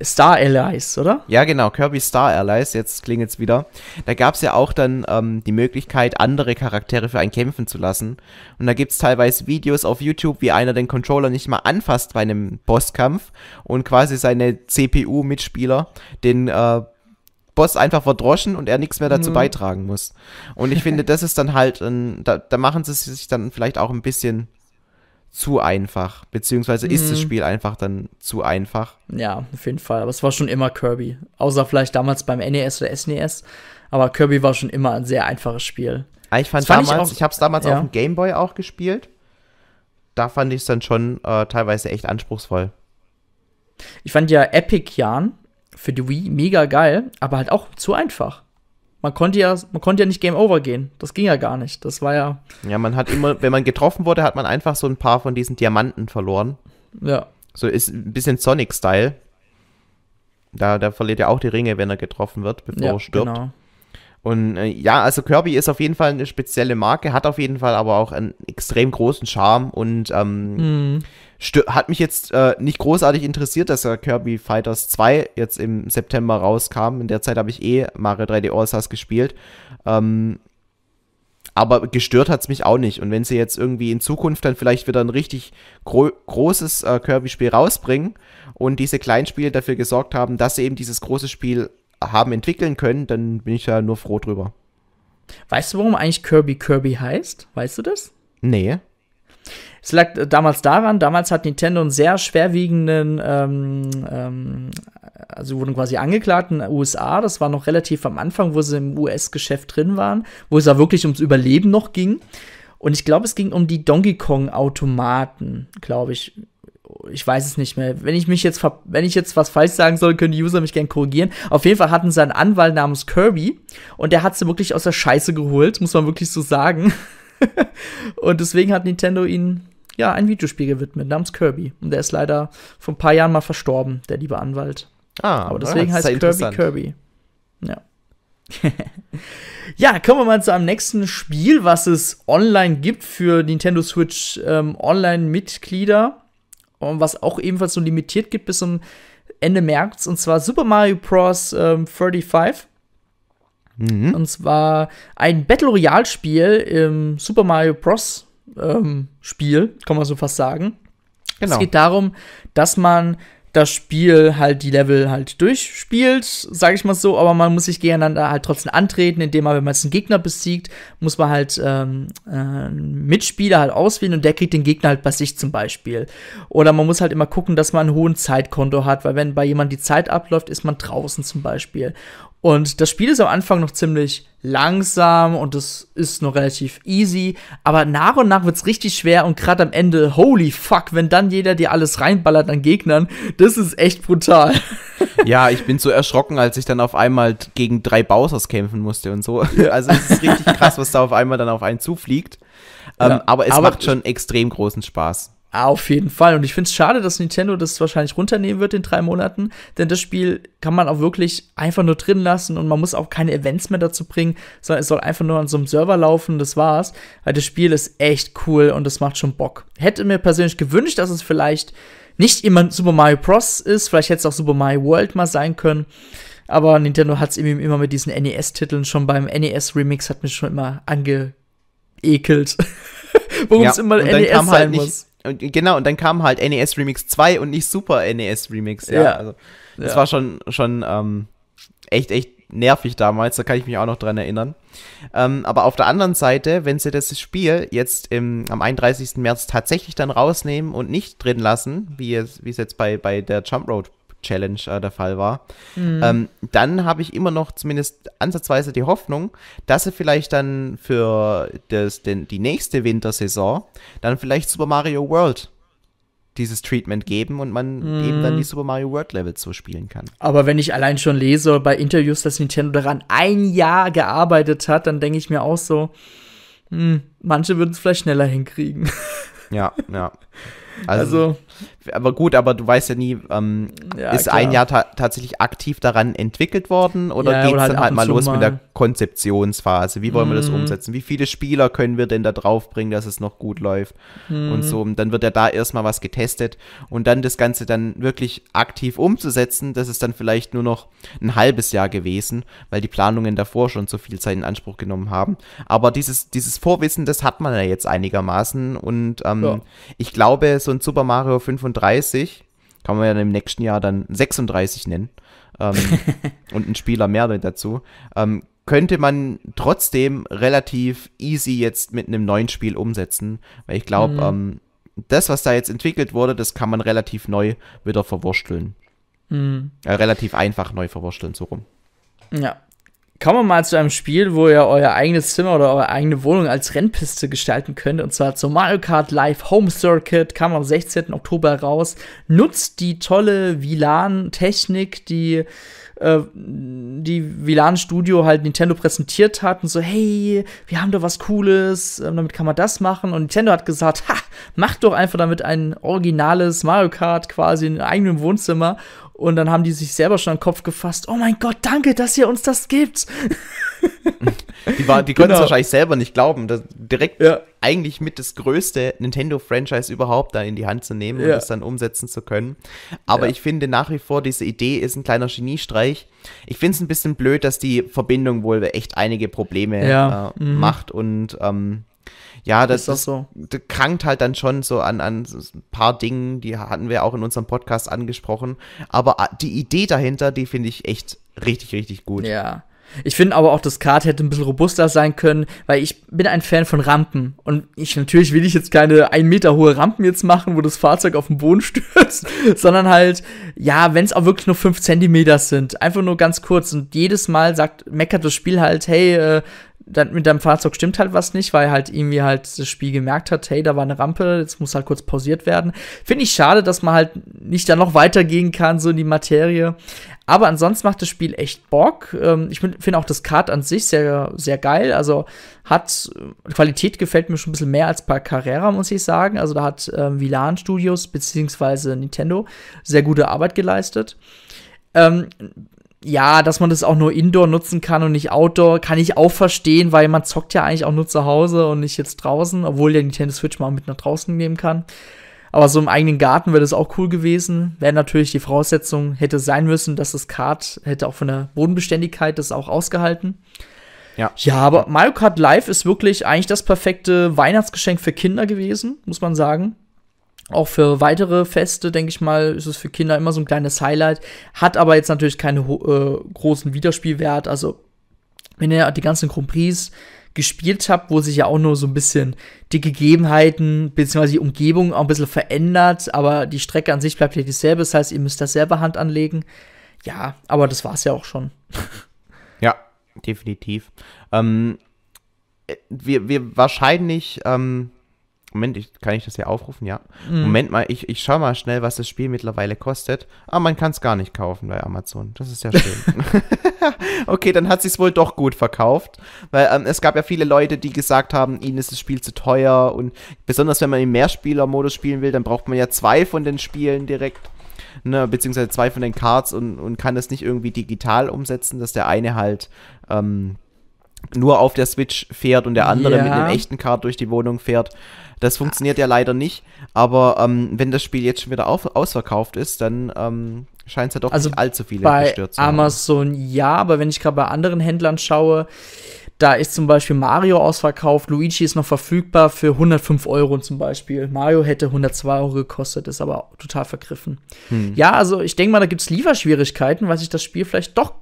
B: Star Allies, oder? Ja, genau, Kirby Star Allies, jetzt klingelt's wieder. Da gab's ja auch dann ähm, die Möglichkeit, andere Charaktere für einen kämpfen zu lassen. Und da gibt's teilweise Videos auf YouTube, wie einer den Controller nicht mal anfasst bei einem Bosskampf und quasi seine CPU-Mitspieler den äh, Boss einfach verdroschen und er nichts mehr dazu mhm. beitragen muss. Und ich finde, das ist dann halt, ein, da, da machen sie sich dann vielleicht auch ein bisschen zu einfach. Beziehungsweise ist das mhm. Spiel einfach dann zu einfach.
A: Ja, auf jeden Fall. Aber es war schon immer Kirby. Außer vielleicht damals beim NES oder SNES. E aber Kirby war schon immer ein sehr einfaches Spiel. Ah, ich fand, fand damals, ich, ich habe es damals ja. auf dem
B: Gameboy auch gespielt. Da fand ich es dann schon äh, teilweise echt anspruchsvoll. Ich fand ja Epic Jan für die Wii mega geil, aber halt
A: auch zu einfach man konnte ja, man konnte ja nicht Game Over gehen. Das ging ja gar nicht. Das war ja.
B: Ja, man hat immer, wenn man getroffen wurde, hat man einfach so ein paar von diesen Diamanten verloren. Ja. So ist ein bisschen Sonic-Style. Da, da verliert er auch die Ringe, wenn er getroffen wird, bevor ja, er stirbt. Genau. Und äh, ja, also Kirby ist auf jeden Fall eine spezielle Marke, hat auf jeden Fall aber auch einen extrem großen Charme und ähm, mhm hat mich jetzt äh, nicht großartig interessiert, dass ja Kirby Fighters 2 jetzt im September rauskam. In der Zeit habe ich eh Mario 3D All-Stars gespielt. Ähm, aber gestört hat es mich auch nicht. Und wenn sie jetzt irgendwie in Zukunft dann vielleicht wieder ein richtig gro großes äh, Kirby-Spiel rausbringen und diese Kleinspiele dafür gesorgt haben, dass sie eben dieses große Spiel haben entwickeln können, dann bin ich ja nur froh drüber.
A: Weißt du, warum eigentlich Kirby Kirby heißt? Weißt du das? Nee. Es lag damals daran, damals hat Nintendo einen sehr schwerwiegenden, ähm, ähm, also wurden quasi angeklagt in den USA. Das war noch relativ am Anfang, wo sie im US-Geschäft drin waren, wo es da wirklich ums Überleben noch ging. Und ich glaube, es ging um die Donkey Kong-Automaten, glaube ich. Ich weiß es nicht mehr. Wenn ich mich jetzt, wenn ich jetzt was falsch sagen soll, können die User mich gerne korrigieren. Auf jeden Fall hatten sie einen Anwalt namens Kirby und der hat sie wirklich aus der Scheiße geholt, muss man wirklich so sagen. und deswegen hat Nintendo ihn ja ein Videospiel gewidmet namens Kirby. Und der ist leider vor ein paar Jahren mal verstorben, der liebe Anwalt. Ah, aber ah, deswegen heißt Kirby Kirby. Ja. ja, kommen wir mal zu einem nächsten Spiel, was es online gibt für Nintendo Switch ähm, Online-Mitglieder. Und was auch ebenfalls so limitiert gibt bis zum Ende März. Und zwar Super Mario Bros. Ähm, 35. Mhm. Und zwar ein Battle Royale-Spiel im Super Mario Bros. Ähm, Spiel, kann man so fast sagen. Genau. Es geht darum, dass man das Spiel halt die Level halt durchspielt, sage ich mal so, aber man muss sich gegeneinander halt trotzdem antreten, indem man, wenn man jetzt einen Gegner besiegt, muss man halt ähm, äh, einen Mitspieler halt auswählen und der kriegt den Gegner halt bei sich zum Beispiel. Oder man muss halt immer gucken, dass man einen hohen Zeitkonto hat, weil wenn bei jemand die Zeit abläuft, ist man draußen zum Beispiel. Und das Spiel ist am Anfang noch ziemlich langsam und das ist noch relativ easy, aber nach und nach wird's richtig schwer und gerade am Ende, holy fuck, wenn dann jeder dir alles reinballert an Gegnern, das ist echt brutal.
B: Ja, ich bin so erschrocken, als ich dann auf einmal gegen drei Bowsers kämpfen musste und so. Also es ist richtig krass, was da auf einmal dann auf einen zufliegt. Ähm, ja, aber es aber macht schon extrem großen Spaß. Ah, auf jeden Fall. Und ich finde es schade, dass Nintendo
A: das wahrscheinlich runternehmen wird in drei Monaten, denn das Spiel kann man auch wirklich einfach nur drin lassen und man muss auch keine Events mehr dazu bringen, sondern es soll einfach nur an so einem Server laufen, das war's. Weil das Spiel ist echt cool und das macht schon Bock. Hätte mir persönlich gewünscht, dass es vielleicht nicht immer Super Mario Bros. ist, vielleicht hätte es auch Super Mario World mal sein können. Aber Nintendo hat es eben immer mit diesen NES-Titeln schon beim NES-Remix hat mich schon immer angeekelt.
B: Warum ja, es immer NES sein halt muss genau, und dann kam halt NES Remix 2 und nicht Super NES Remix. Ja, ja. also das ja. war schon, schon ähm, echt, echt nervig damals, da kann ich mich auch noch dran erinnern. Ähm, aber auf der anderen Seite, wenn sie das Spiel jetzt im, am 31. März tatsächlich dann rausnehmen und nicht drin lassen, wie es, wie es jetzt bei, bei der Jump Road Challenge äh, der Fall war, mhm. ähm, dann habe ich immer noch zumindest ansatzweise die Hoffnung, dass sie vielleicht dann für das, den, die nächste Wintersaison dann vielleicht Super Mario World dieses Treatment geben und man mm. eben dann mhm. die Super Mario World Level so spielen kann.
A: Aber wenn ich allein schon lese bei Interviews, dass Nintendo daran ein Jahr gearbeitet hat, dann denke ich mir auch so, hm, manche würden es vielleicht schneller hinkriegen.
B: Ja, ja. Also, also, aber gut, aber du weißt ja nie, ähm, ja, ist klar. ein Jahr ta tatsächlich aktiv daran entwickelt worden oder ja, geht es halt dann halt mal los mal. mit der Konzeptionsphase? Wie wollen wir das mhm. umsetzen? Wie viele Spieler können wir denn da drauf bringen, dass es noch gut läuft? Mhm. Und so, und dann wird ja da erstmal was getestet und dann das Ganze dann wirklich aktiv umzusetzen, das ist dann vielleicht nur noch ein halbes Jahr gewesen, weil die Planungen davor schon so viel Zeit in Anspruch genommen haben. Aber dieses, dieses Vorwissen, das hat man ja jetzt einigermaßen und ähm, ja. ich glaube, so so ein Super Mario 35, kann man ja im nächsten Jahr dann 36 nennen, ähm, und ein Spieler mehr dazu, ähm, könnte man trotzdem relativ easy jetzt mit einem neuen Spiel umsetzen, weil ich glaube, mhm. ähm, das, was da jetzt entwickelt wurde, das kann man relativ neu wieder verwursteln. Mhm. Äh, relativ einfach neu verwursteln, so rum.
A: Ja, Kommen wir mal zu einem Spiel, wo ihr euer eigenes Zimmer oder eure eigene Wohnung als Rennpiste gestalten könnt. Und zwar zum Mario Kart Live Home Circuit, kam am 16. Oktober raus. Nutzt die tolle VLAN-Technik, die äh, die VLAN Studio halt Nintendo präsentiert hat und so, hey, wir haben doch was Cooles, ähm, damit kann man das machen. Und Nintendo hat gesagt, ha, macht doch einfach damit ein originales Mario Kart quasi in eigenem Wohnzimmer und dann haben die sich selber schon den Kopf gefasst, oh mein Gott, danke, dass ihr uns das gibt.
B: die, war, die konnten es genau. wahrscheinlich selber nicht glauben, direkt ja. eigentlich mit das größte Nintendo-Franchise überhaupt da in die Hand zu nehmen ja. und das dann umsetzen zu können. Aber ja. ich finde nach wie vor, diese Idee ist ein kleiner Geniestreich. Ich finde es ein bisschen blöd, dass die Verbindung wohl echt einige Probleme äh, mhm. macht und ähm, ja, das, ist das so? Das krankt halt dann schon so an, an ein paar Dingen, die hatten wir auch in unserem Podcast angesprochen. Aber ah, die Idee dahinter, die finde ich echt richtig, richtig gut. Ja.
A: Ich finde aber auch, das Kart hätte ein bisschen robuster sein können, weil ich bin ein Fan von Rampen. Und ich natürlich will ich jetzt keine ein Meter hohe Rampen jetzt machen, wo das Fahrzeug auf den Boden stürzt, sondern halt, ja, wenn es auch wirklich nur fünf Zentimeter sind, einfach nur ganz kurz. Und jedes Mal sagt, meckert das Spiel halt, hey, äh, dann mit deinem Fahrzeug stimmt halt was nicht, weil halt irgendwie halt das Spiel gemerkt hat, hey, da war eine Rampe, jetzt muss halt kurz pausiert werden. Finde ich schade, dass man halt nicht da noch weitergehen kann, so in die Materie. Aber ansonsten macht das Spiel echt Bock. Ähm, ich finde auch das Kart an sich sehr, sehr geil. Also hat äh, Qualität gefällt mir schon ein bisschen mehr als bei Carrera, muss ich sagen. Also da hat ähm, Vilan Studios bzw. Nintendo sehr gute Arbeit geleistet. Ähm, ja, dass man das auch nur Indoor nutzen kann und nicht Outdoor, kann ich auch verstehen, weil man zockt ja eigentlich auch nur zu Hause und nicht jetzt draußen, obwohl der Nintendo Switch mal mit nach draußen nehmen kann. Aber so im eigenen Garten wäre das auch cool gewesen. Wäre natürlich die Voraussetzung, hätte sein müssen, dass das Kart hätte auch von der Bodenbeständigkeit das auch ausgehalten. Ja. ja, aber Mario Kart Live ist wirklich eigentlich das perfekte Weihnachtsgeschenk für Kinder gewesen, muss man sagen. Auch für weitere Feste, denke ich mal, ist es für Kinder immer so ein kleines Highlight. Hat aber jetzt natürlich keinen äh, großen Wiederspielwert. Also, wenn ihr die ganzen Grand Prix gespielt habt, wo sich ja auch nur so ein bisschen die Gegebenheiten bzw. die Umgebung auch ein bisschen verändert, aber die Strecke an sich bleibt ja dieselbe. Das heißt, ihr müsst da selber Hand anlegen. Ja, aber das war's ja auch schon.
B: ja, definitiv. Ähm, äh, wir, wir wahrscheinlich. Ähm Moment, ich, kann ich das hier aufrufen? Ja. Mhm. Moment mal, ich, ich schau mal schnell, was das Spiel mittlerweile kostet. Ah, man kann es gar nicht kaufen bei Amazon. Das ist ja schön. okay, dann hat sich's wohl doch gut verkauft. Weil ähm, es gab ja viele Leute, die gesagt haben, ihnen ist das Spiel zu teuer. Und besonders wenn man im Mehrspieler-Modus spielen will, dann braucht man ja zwei von den Spielen direkt. Ne, beziehungsweise zwei von den Cards und, und kann das nicht irgendwie digital umsetzen, dass der eine halt ähm, nur auf der Switch fährt und der andere ja. mit einem echten Card durch die Wohnung fährt. Das ah. funktioniert ja leider nicht. Aber ähm, wenn das Spiel jetzt schon wieder auf, ausverkauft ist, dann ähm, scheint es ja doch also nicht allzu viele bei gestört zu
A: Amazon ja, aber wenn ich gerade bei anderen Händlern schaue, da ist zum Beispiel Mario ausverkauft, Luigi ist noch verfügbar für 105 Euro zum Beispiel. Mario hätte 102 Euro gekostet, ist aber total vergriffen. Hm. Ja, also ich denke mal, da gibt es Lieferschwierigkeiten, weil sich das Spiel vielleicht doch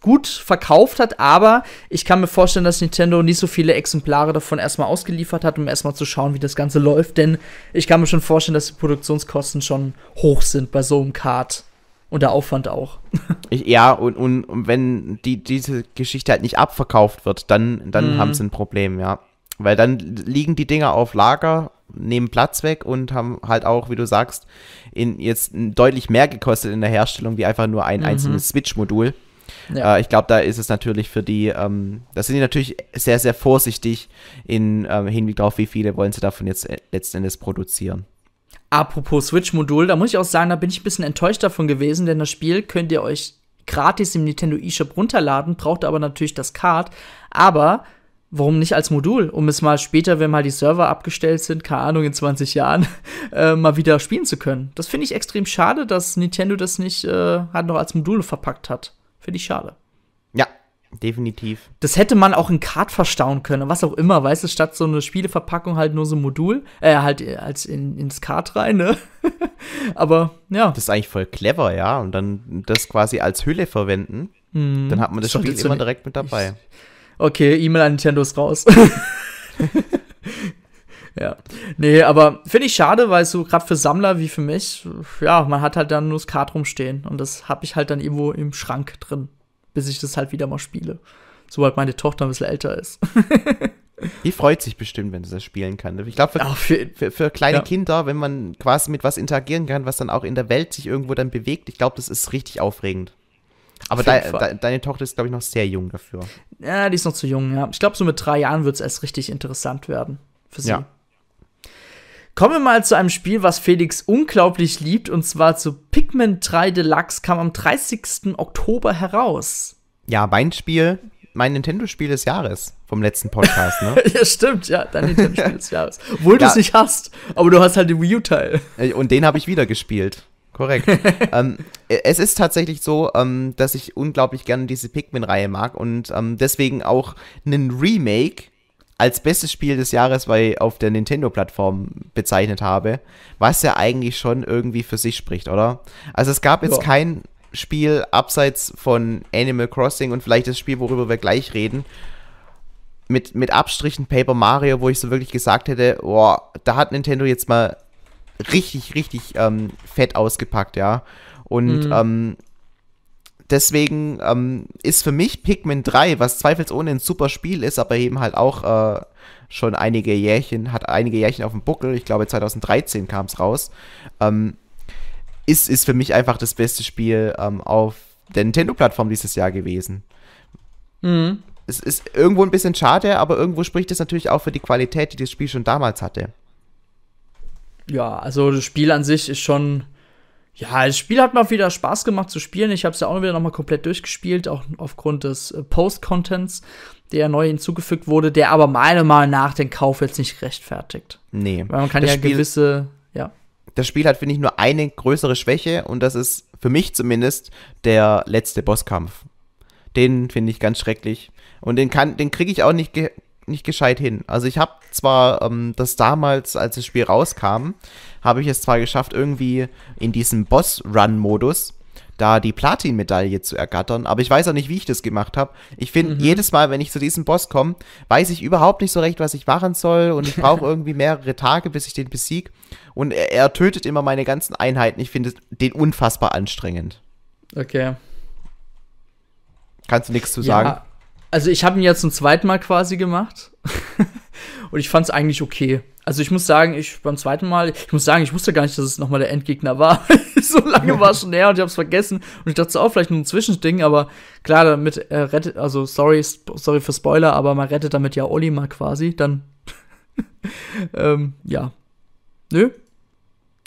A: gut verkauft hat, aber ich kann mir vorstellen, dass Nintendo nicht so viele Exemplare davon erstmal ausgeliefert hat, um erstmal zu schauen, wie das Ganze läuft, denn ich kann mir schon vorstellen, dass die Produktionskosten schon hoch sind bei so einem Kart. Und der Aufwand auch.
B: Ich, ja, und, und, und, wenn die, diese Geschichte halt nicht abverkauft wird, dann, dann mhm. haben sie ein Problem, ja. Weil dann liegen die Dinger auf Lager, nehmen Platz weg und haben halt auch, wie du sagst, in, jetzt deutlich mehr gekostet in der Herstellung, wie einfach nur ein mhm. einzelnes Switch-Modul. Ja. Äh, ich glaube, da ist es natürlich für die, ähm, da sind die natürlich sehr, sehr vorsichtig in ähm, Hinblick darauf, wie viele wollen sie davon jetzt äh, letzten Endes produzieren.
A: Apropos Switch-Modul, da muss ich auch sagen, da bin ich ein bisschen enttäuscht davon gewesen, denn das Spiel könnt ihr euch gratis im Nintendo eShop runterladen, braucht aber natürlich das Card. Aber warum nicht als Modul, um es mal später, wenn mal die Server abgestellt sind, keine Ahnung, in 20 Jahren, äh, mal wieder spielen zu können. Das finde ich extrem schade, dass Nintendo das nicht äh, halt noch als Modul verpackt hat. Finde ich schade.
B: Ja, definitiv.
A: Das hätte man auch in Card verstauen können, was auch immer, weißt du, statt so eine Spieleverpackung halt nur so ein Modul, äh, halt äh, als in, ins Card rein, ne?
B: Aber ja. Das ist eigentlich voll clever, ja. Und dann das quasi als Hülle verwenden. Mm, dann hat man das Spiel immer ne- direkt mit dabei.
A: Ich, okay, E-Mail an Nintendo
B: ist raus.
A: Ja. Nee, aber finde ich schade, weil so gerade für Sammler wie für mich, ja, man hat halt dann nur das Kart rumstehen. Und das habe ich halt dann irgendwo im Schrank drin, bis ich das halt wieder mal
B: spiele. Sobald meine Tochter ein bisschen älter ist. Die freut sich bestimmt, wenn sie das spielen kann. Ne? Ich glaube, für, für, für, für, kleine ja. Kinder, wenn man quasi mit was interagieren kann, was dann auch in der Welt sich irgendwo dann bewegt, ich glaube, das ist richtig aufregend. Aber de, de, deine Tochter ist, glaube ich, noch sehr jung dafür.
A: Ja, die ist noch zu jung, ja. Ich glaube, so mit drei Jahren wird es erst richtig interessant werden für sie. Ja. Kommen wir mal zu einem Spiel, was Felix unglaublich liebt, und zwar zu Pikmin 3 Deluxe, kam am 30. Oktober heraus.
B: Ja, mein Spiel, mein Nintendo-Spiel des Jahres vom letzten Podcast, ne? ja, stimmt, ja, dein Nintendo-Spiel des Jahres. Obwohl ja. du es nicht hast, aber du hast halt den Wii U-Teil. Äh, und den habe ich wieder gespielt. Korrekt. ähm, äh, es ist tatsächlich so, ähm, dass ich unglaublich gerne diese Pikmin-Reihe mag und ähm, deswegen auch einen Remake als bestes Spiel des Jahres bei, auf der Nintendo-Plattform bezeichnet habe, was ja eigentlich schon irgendwie für sich spricht, oder? Also es gab jetzt ja. kein Spiel abseits von Animal Crossing und vielleicht das Spiel, worüber wir gleich reden, mit, mit Abstrichen Paper Mario, wo ich so wirklich gesagt hätte, boah, da hat Nintendo jetzt mal richtig, richtig ähm, fett ausgepackt, ja. Und mhm. ähm, deswegen ähm, ist für mich Pikmin 3, was zweifelsohne ein super Spiel ist, aber eben halt auch äh, schon einige Jährchen, hat einige Jährchen auf dem Buckel, ich glaube 2013 kam es raus, ähm, ist, ist für mich einfach das beste Spiel ähm, auf der Nintendo-Plattform dieses Jahr gewesen. Mhm. Es ist irgendwo ein bisschen schade, aber irgendwo spricht es natürlich auch für die Qualität, die das Spiel schon damals hatte.
A: Ja, also das Spiel an sich ist schon ja, das Spiel hat mal wieder Spaß gemacht zu spielen. Ich habe es ja auch wieder nochmal komplett durchgespielt, auch aufgrund des äh, Post-Contents, der neu hinzugefügt wurde, der aber meiner Meinung nach den Kauf jetzt nicht
B: rechtfertigt. Nee. Weil man kann das ja Spiel, gewisse, ja. Das Spiel hat, finde ich, nur eine größere Schwäche und das ist für mich zumindest der letzte Bosskampf. Den finde ich ganz schrecklich. Und den kann, den kriege ich auch nicht nicht gescheit hin. Also ich habe zwar ähm, das damals, als das Spiel rauskam, habe ich es zwar geschafft, irgendwie in diesem Boss-Run-Modus da die Platin-Medaille zu ergattern, aber ich weiß auch nicht, wie ich das gemacht habe. Ich finde, mhm. jedes Mal, wenn ich zu diesem Boss komme, weiß ich überhaupt nicht so recht, was ich machen soll und ich brauche irgendwie mehrere Tage, bis ich den besiege. Und er, er tötet immer meine ganzen Einheiten. Ich finde den unfassbar anstrengend. Okay. Kannst du nichts zu sagen? Ja
A: also ich habe ihn jetzt zum zweiten Mal quasi gemacht. und ich fand es eigentlich okay. Also ich muss sagen, ich beim zweiten Mal, ich muss sagen, ich wusste gar nicht, dass es nochmal der Endgegner war. so lange war es schon her und ich habe es vergessen. Und ich dachte auch oh, vielleicht nur ein Zwischending, aber klar, damit äh, rettet, also sorry, sorry für Spoiler, aber man rettet damit ja Oli mal quasi. Dann, ähm, ja, nö,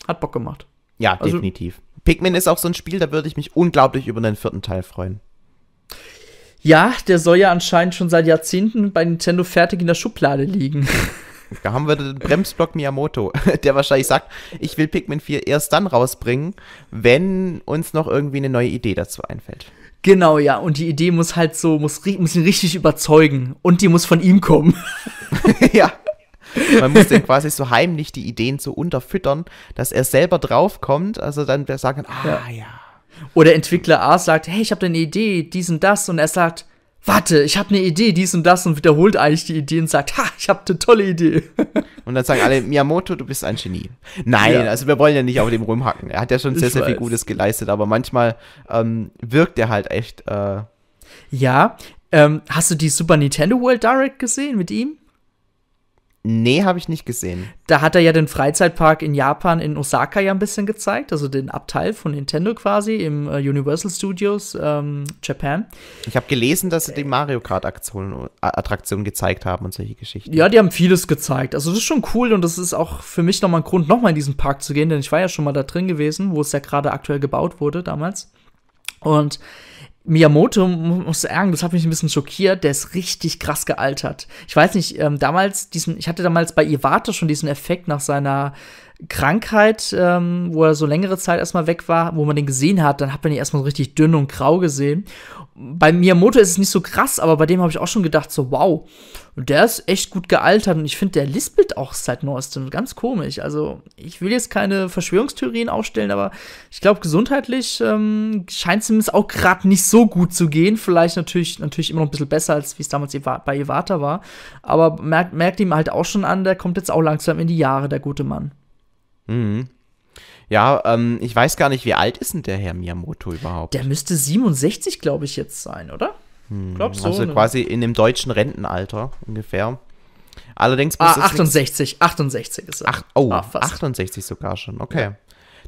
A: hat Bock gemacht. Ja, also, definitiv.
B: Pikmin ist auch so ein Spiel, da würde ich mich unglaublich über den vierten Teil freuen.
A: Ja, der soll ja anscheinend schon seit Jahrzehnten bei Nintendo fertig in der Schublade liegen.
B: Da haben wir den Bremsblock Miyamoto, der wahrscheinlich sagt, ich will Pikmin 4 erst dann rausbringen, wenn uns noch irgendwie eine neue Idee dazu einfällt.
A: Genau, ja. Und die Idee muss halt so, muss, muss ihn richtig überzeugen. Und die muss von ihm kommen. ja.
B: Man muss den quasi so heimlich die Ideen so unterfüttern, dass er selber draufkommt. Also dann wir sagen, ah ja. ja oder Entwickler A sagt, hey, ich habe eine Idee, dies und das. Und er sagt,
A: warte, ich habe eine Idee, dies und das. Und wiederholt eigentlich die Idee und sagt, ha, ich habe eine tolle Idee.
B: und dann sagen alle, Miyamoto, du bist ein Genie. Nein, ja. also wir wollen ja nicht auf dem rumhacken. Er hat ja schon sehr, ich sehr weiß. viel Gutes geleistet. Aber manchmal ähm, wirkt er halt echt. Äh ja, ähm, hast du die Super Nintendo World Direct gesehen mit ihm? Nee, habe ich nicht gesehen.
A: Da hat er ja den Freizeitpark in Japan in Osaka ja ein bisschen gezeigt, also den Abteil von Nintendo quasi im äh, Universal Studios ähm, Japan.
B: Ich habe gelesen, dass sie die Mario Kart Aktion, äh, Attraktion gezeigt haben und solche Geschichten.
A: Ja, die haben vieles gezeigt. Also das ist schon cool und das ist auch für mich nochmal ein Grund, nochmal in diesen Park zu gehen, denn ich war ja schon mal da drin gewesen, wo es ja gerade aktuell gebaut wurde damals. Und Miyamoto muss sagen, das hat mich ein bisschen schockiert, der ist richtig krass gealtert. Ich weiß nicht, ähm, damals diesen, ich hatte damals bei Iwata schon diesen Effekt nach seiner Krankheit, ähm, wo er so längere Zeit erstmal weg war, wo man den gesehen hat, dann hat man ihn erstmal so richtig dünn und grau gesehen. Bei Miyamoto ist es nicht so krass, aber bei dem habe ich auch schon gedacht, so wow, der ist echt gut gealtert und ich finde, der lispelt auch seit neuestem. Ganz komisch. Also, ich will jetzt keine Verschwörungstheorien aufstellen, aber ich glaube, gesundheitlich ähm, scheint es zumindest auch gerade nicht so gut zu gehen. Vielleicht natürlich, natürlich immer noch ein bisschen besser, als wie es damals bei Iwata war. Aber merkt, merkt ihm halt auch schon an, der kommt jetzt auch langsam in die Jahre, der gute Mann.
B: Mhm. Ja, ähm, ich weiß gar nicht, wie alt ist denn der Herr Miyamoto überhaupt? Der müsste 67, glaube ich, jetzt sein, oder? Hm, Glaubst du? Also ne? quasi in dem deutschen Rentenalter ungefähr. Allerdings ah, 68,
A: 68 ist er. Ach, oh, ah,
B: 68 sogar schon, okay. Ja.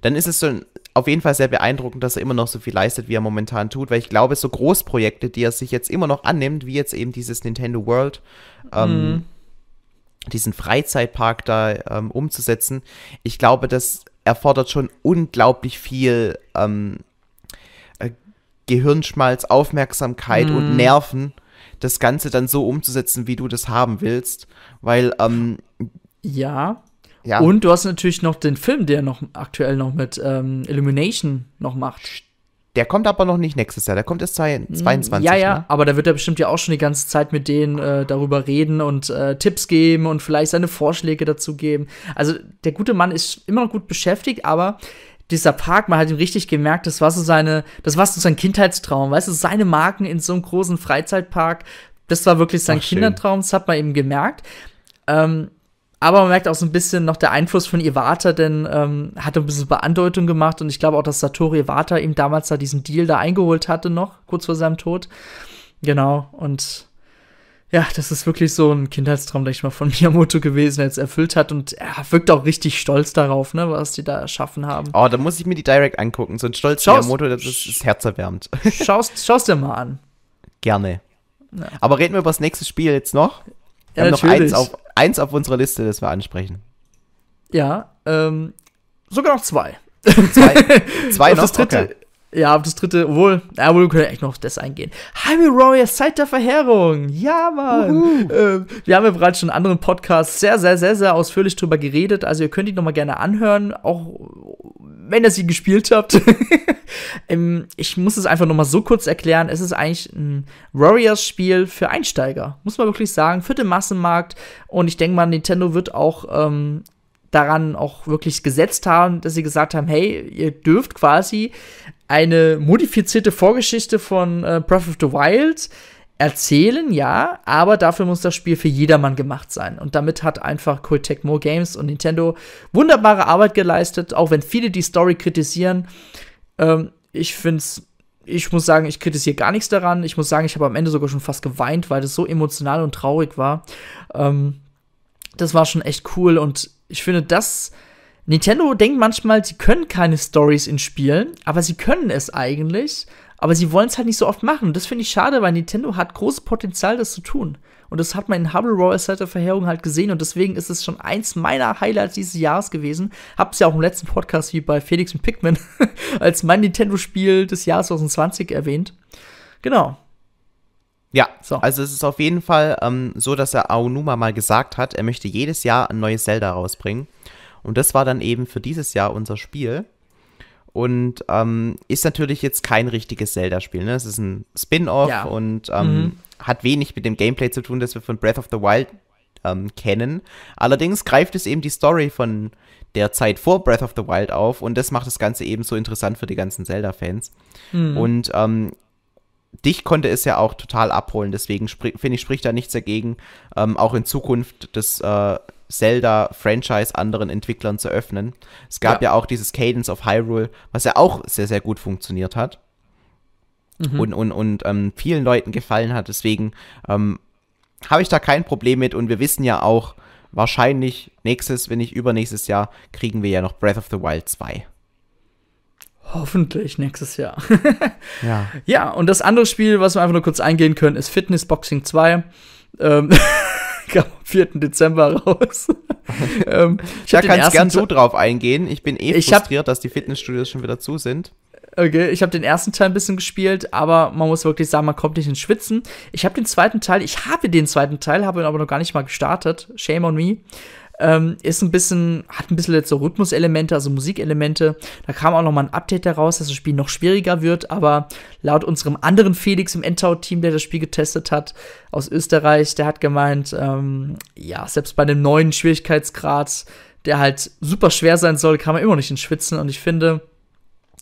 B: Dann ist es so auf jeden Fall sehr beeindruckend, dass er immer noch so viel leistet, wie er momentan tut, weil ich glaube, so Großprojekte, die er sich jetzt immer noch annimmt, wie jetzt eben dieses Nintendo World, ähm, mhm. ähm, diesen Freizeitpark da ähm, umzusetzen. Ich glaube, das erfordert schon unglaublich viel ähm, äh, Gehirnschmalz, Aufmerksamkeit mm. und mhm. Nerven, das Ganze dann so umzusetzen, wie du das haben willst. Weil, ähm,
A: ja. ja. Und du hast natürlich noch den Film, der noch aktuell noch mit ähm, Illumination noch
B: macht. Der kommt aber noch nicht nächstes Jahr, der kommt erst 22. Hm, ja, ja,
A: ne? aber da wird er bestimmt ja auch schon die ganze Zeit mit denen äh, darüber reden und äh, Tipps geben und vielleicht seine Vorschläge dazu geben. Also der gute Mann ist immer noch gut beschäftigt, aber dieser Park, man hat ihn richtig gemerkt, das war so seine, das war so sein Kindheitstraum, weißt du, seine Marken in so einem großen Freizeitpark, das war wirklich sein Ach, Kindertraum, das hat man eben gemerkt. Ähm, aber man merkt auch so ein bisschen noch der Einfluss von Iwata, denn ähm, hat ein bisschen Beandeutung gemacht und ich glaube auch, dass Satori Iwata ihm damals da diesen Deal da eingeholt hatte noch, kurz vor seinem Tod. Genau, und ja, das ist wirklich so ein Kindheitstraum, denke ich mal, von Miyamoto gewesen, der jetzt erfüllt hat und er wirkt auch richtig stolz darauf, ne, was die da erschaffen haben.
B: Oh, da muss ich mir die Direct angucken. So ein stolz schaust, Miyamoto, das ist, ist herzerwärmend. Schaust, schaust dir mal an. Gerne. Ja. Aber reden wir über das nächste Spiel jetzt noch. Wir ja, haben natürlich. noch eins auf, eins auf unserer Liste, das wir ansprechen.
A: Ja, ähm, sogar noch zwei. Zwei, zwei noch? Das dritte, okay. Ja, auf das dritte, obwohl, ja, wohl können wir echt noch auf das eingehen. Highway Warriors, Zeit der Verheerung. Ja, Mann. Ähm, wir haben ja bereits schon in anderen Podcasts sehr, sehr, sehr, sehr ausführlich drüber geredet. Also ihr könnt die nochmal gerne anhören, auch wenn ihr sie gespielt habt. ähm, ich muss es einfach nochmal so kurz erklären. Es ist eigentlich ein Warriors-Spiel für Einsteiger, muss man wirklich sagen, für den Massenmarkt. Und ich denke mal, Nintendo wird auch ähm, daran auch wirklich gesetzt haben, dass sie gesagt haben, hey, ihr dürft quasi eine modifizierte Vorgeschichte von äh, Breath of the Wild äh, erzählen, ja, aber dafür muss das Spiel für jedermann gemacht sein. Und damit hat einfach Koei Tecmo Games und Nintendo wunderbare Arbeit geleistet, auch wenn viele die Story kritisieren. Ähm, ich finde es ich muss sagen, ich kritisiere gar nichts daran. Ich muss sagen, ich habe am Ende sogar schon fast geweint, weil das so emotional und traurig war. Ähm, das war schon echt cool und ich finde, das. Nintendo denkt manchmal, sie können keine Stories in Spielen, aber sie können es eigentlich, aber sie wollen es halt nicht so oft machen. Und das finde ich schade, weil Nintendo hat großes Potenzial, das zu tun. Und das hat man in Hubble Royal seit der Verheerung halt gesehen. Und deswegen ist es schon eins meiner Highlights dieses Jahres gewesen. Hab's ja auch im letzten Podcast wie bei Felix und Pikmin als mein Nintendo-Spiel des Jahres 2020 erwähnt. Genau.
B: Ja, so. also es ist auf jeden Fall ähm, so, dass er Aonuma mal gesagt hat, er möchte jedes Jahr ein neues Zelda rausbringen. Und das war dann eben für dieses Jahr unser Spiel. Und ähm, ist natürlich jetzt kein richtiges Zelda-Spiel. Ne? Es ist ein Spin-off ja. und ähm, mhm. hat wenig mit dem Gameplay zu tun, das wir von Breath of the Wild ähm, kennen. Allerdings greift es eben die Story von der Zeit vor Breath of the Wild auf und das macht das Ganze eben so interessant für die ganzen Zelda-Fans. Mhm. Und ähm, dich konnte es ja auch total abholen. Deswegen finde ich, spricht da nichts dagegen, ähm, auch in Zukunft das äh, Zelda-Franchise anderen Entwicklern zu öffnen. Es gab ja. ja. auch dieses Cadence of Hyrule, was ja auch sehr, sehr gut funktioniert hat. Mhm. Und, und, und ähm, vielen Leuten gefallen hat. Deswegen ähm, habe ich da kein Problem mit. Und wir wissen ja auch, wahrscheinlich nächstes, wenn nicht übernächstes Jahr, kriegen wir ja noch Breath of the Wild 2.
A: Hoffentlich nächstes Jahr. ja.
B: ja, und das andere Spiel, was wir einfach nur kurz eingehen können, ist Fitness
A: Boxing 2. Ähm kam am 4. Dezember raus. ähm, da kannst gern du
B: drauf eingehen. Ich bin eh ich frustriert, hab, dass die Fitnessstudios schon wieder zu sind.
A: Okay, ich habe den ersten Teil ein bisschen gespielt, aber man muss wirklich sagen, man kommt nicht ins Schwitzen. Ich habe den zweiten Teil, ich habe den zweiten Teil, habe ihn aber noch gar nicht mal gestartet. Shame on me. Ähm, ist ein bisschen, hat ein bisschen jetzt so Rhythmuselemente, also Musikelemente. Da kam auch nochmal ein Update heraus, dass das Spiel noch schwieriger wird, aber laut unserem anderen Felix im Endtau-Team, der das Spiel getestet hat, aus Österreich, der hat gemeint, ähm, ja, selbst bei dem neuen Schwierigkeitsgrad, der halt super schwer sein soll, kann man immer nicht in Schwitzen und ich finde,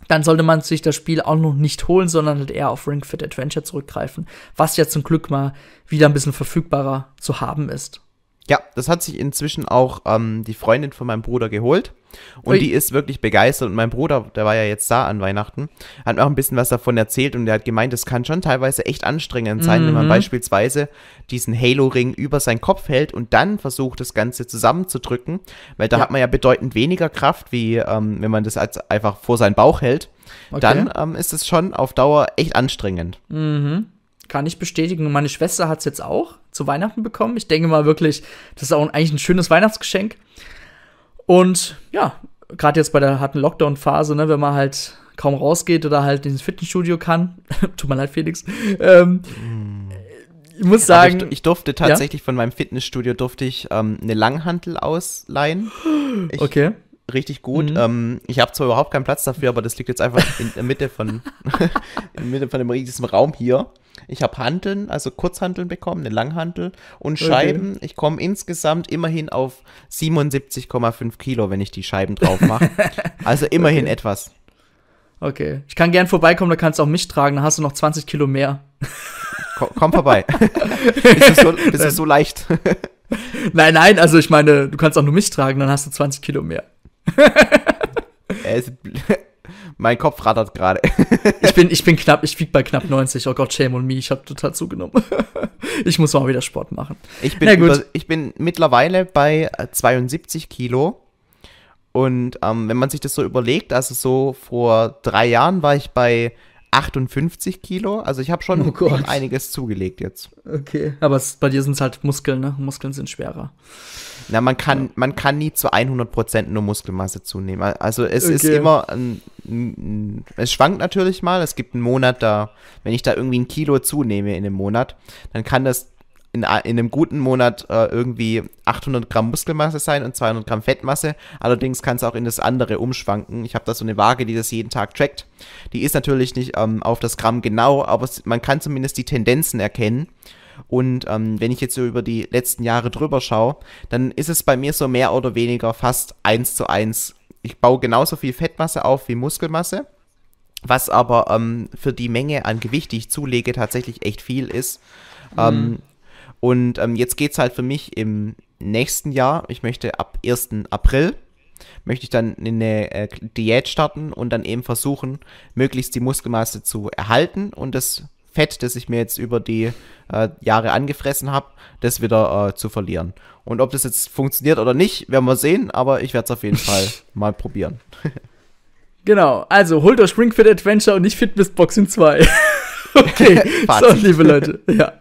A: dann sollte man sich das Spiel auch noch nicht holen, sondern halt eher auf Ring Fit Adventure zurückgreifen, was ja zum Glück mal wieder ein bisschen verfügbarer zu haben ist.
B: Ja, das hat sich inzwischen auch ähm, die Freundin von meinem Bruder geholt. Und Ui. die ist wirklich begeistert. Und mein Bruder, der war ja jetzt da an Weihnachten, hat mir auch ein bisschen was davon erzählt. Und der hat gemeint, das kann schon teilweise echt anstrengend sein, mhm. wenn man mhm. beispielsweise diesen Halo-Ring über seinen Kopf hält und dann versucht, das Ganze zusammenzudrücken. Weil da ja. hat man ja bedeutend weniger Kraft, wie ähm, wenn man das als einfach vor seinen Bauch hält. Okay. Dann ähm, ist es schon auf Dauer echt anstrengend.
A: Mhm. Kann ich bestätigen. Und meine Schwester hat es jetzt auch zu Weihnachten bekommen. Ich denke mal wirklich, das ist auch eigentlich ein schönes Weihnachtsgeschenk. Und ja, gerade jetzt bei der harten Lockdown-Phase, ne, wenn man halt kaum rausgeht oder halt ins Fitnessstudio kann, tut mir leid, Felix, ähm,
B: mm. ich muss also sagen. Ich, ich, durfte tatsächlich ja? von meinem Fitnessstudio durfte ich ähm, eine Langhantel ausleihen. Ich, okay. Richtig gut. Mhm. Ähm, ich habe zwar überhaupt keinen Platz dafür, aber das liegt jetzt einfach in der Mitte von, in der Mitte von dem riesigen Raum hier. Ich habe Hanteln, also Kurzhanteln bekommen, eine Langhantel und Scheiben. Okay. Ich komme insgesamt immerhin auf 77,5 Kilo, wenn ich die Scheiben drauf mache. also immerhin okay. etwas.
A: Okay. Ich kann gern vorbeikommen, da kannst du auch mich tragen, dann hast du noch 20 Kilo mehr. Komm, komm vorbei. das ist so, das ist so leicht. nein, nein, also ich meine, du kannst auch nur mich tragen, dann hast du 20 Kilo mehr. Mein Kopf rattert gerade. ich, bin, ich bin knapp, ich wiege bei knapp 90. Oh Gott, shame on me, ich habe total zugenommen. ich muss mal wieder Sport machen. Ich bin, über,
B: ich bin mittlerweile bei 72 äh, Kilo. Und ähm, wenn man sich das so überlegt, also so vor drei Jahren war ich bei 58 Kilo. Also ich habe schon, oh schon einiges zugelegt jetzt.
A: Okay, aber es, bei dir sind es halt Muskeln, ne? Muskeln sind schwerer.
B: Na, man kann, ja. man kann nie zu 100% nur Muskelmasse zunehmen. Also es okay. ist immer, ein, ein, es schwankt natürlich mal. Es gibt einen Monat da, wenn ich da irgendwie ein Kilo zunehme in einem Monat, dann kann das in, in einem guten Monat äh, irgendwie 800 Gramm Muskelmasse sein und 200 Gramm Fettmasse. Allerdings kann es auch in das andere umschwanken. Ich habe da so eine Waage, die das jeden Tag trackt. Die ist natürlich nicht ähm, auf das Gramm genau, aber man kann zumindest die Tendenzen erkennen. Und ähm, wenn ich jetzt so über die letzten Jahre drüber schaue, dann ist es bei mir so mehr oder weniger fast eins zu eins. Ich baue genauso viel Fettmasse auf wie Muskelmasse, was aber ähm, für die Menge an Gewicht, die ich zulege, tatsächlich echt viel ist. Mhm. Ähm, und ähm, jetzt geht es halt für mich im nächsten Jahr, ich möchte ab 1. April, möchte ich dann eine äh, Diät starten und dann eben versuchen, möglichst die Muskelmasse zu erhalten und das Fett, das ich mir jetzt über die äh, Jahre angefressen habe, das wieder äh, zu verlieren. Und ob das jetzt funktioniert oder nicht, werden wir sehen, aber ich werde es auf jeden Fall mal probieren. genau, also holt euch Spring
A: Fit Adventure und nicht Fitness Boxing 2. Okay, so, liebe Leute. Ja.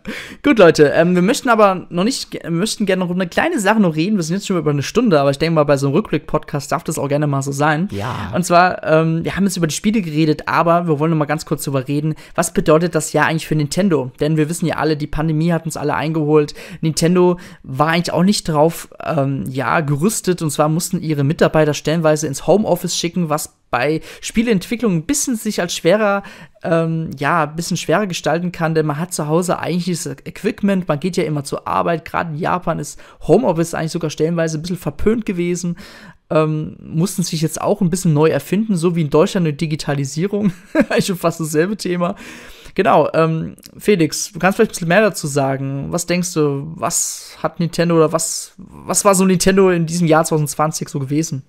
A: Gut, Leute, ähm, wir möchten aber noch nicht, wir möchten gerne noch eine kleine Sache noch reden. Wir sind jetzt schon über eine Stunde, aber ich denke mal, bei so einem Rückblick-Podcast darf das auch gerne mal so sein. Ja. Und zwar, ähm, wir haben jetzt über die Spiele geredet, aber wir wollen noch mal ganz kurz darüber reden, was bedeutet das Jahr eigentlich für Nintendo? Denn wir wissen ja alle, die Pandemie hat uns alle eingeholt. Nintendo war eigentlich auch nicht drauf, ähm, ja, gerüstet. Und zwar mussten ihre Mitarbeiter stellenweise ins Homeoffice schicken, was bei Spieleentwicklung ein bisschen sich als schwerer, ähm, ja, ein bisschen schwerer gestalten kann, denn man hat zu Hause eigentlich das Equipment, man geht ja immer zur Arbeit, gerade in Japan ist Homeoffice eigentlich sogar stellenweise ein bisschen verpönt gewesen. Ähm, mussten sich jetzt auch ein bisschen neu erfinden, so wie in Deutschland eine Digitalisierung. Eigentlich schon fast dasselbe Thema. Genau, ähm, Felix, du kannst vielleicht ein bisschen mehr dazu sagen. Was denkst du, was hat Nintendo oder was, was war so Nintendo in diesem Jahr 2020 so gewesen?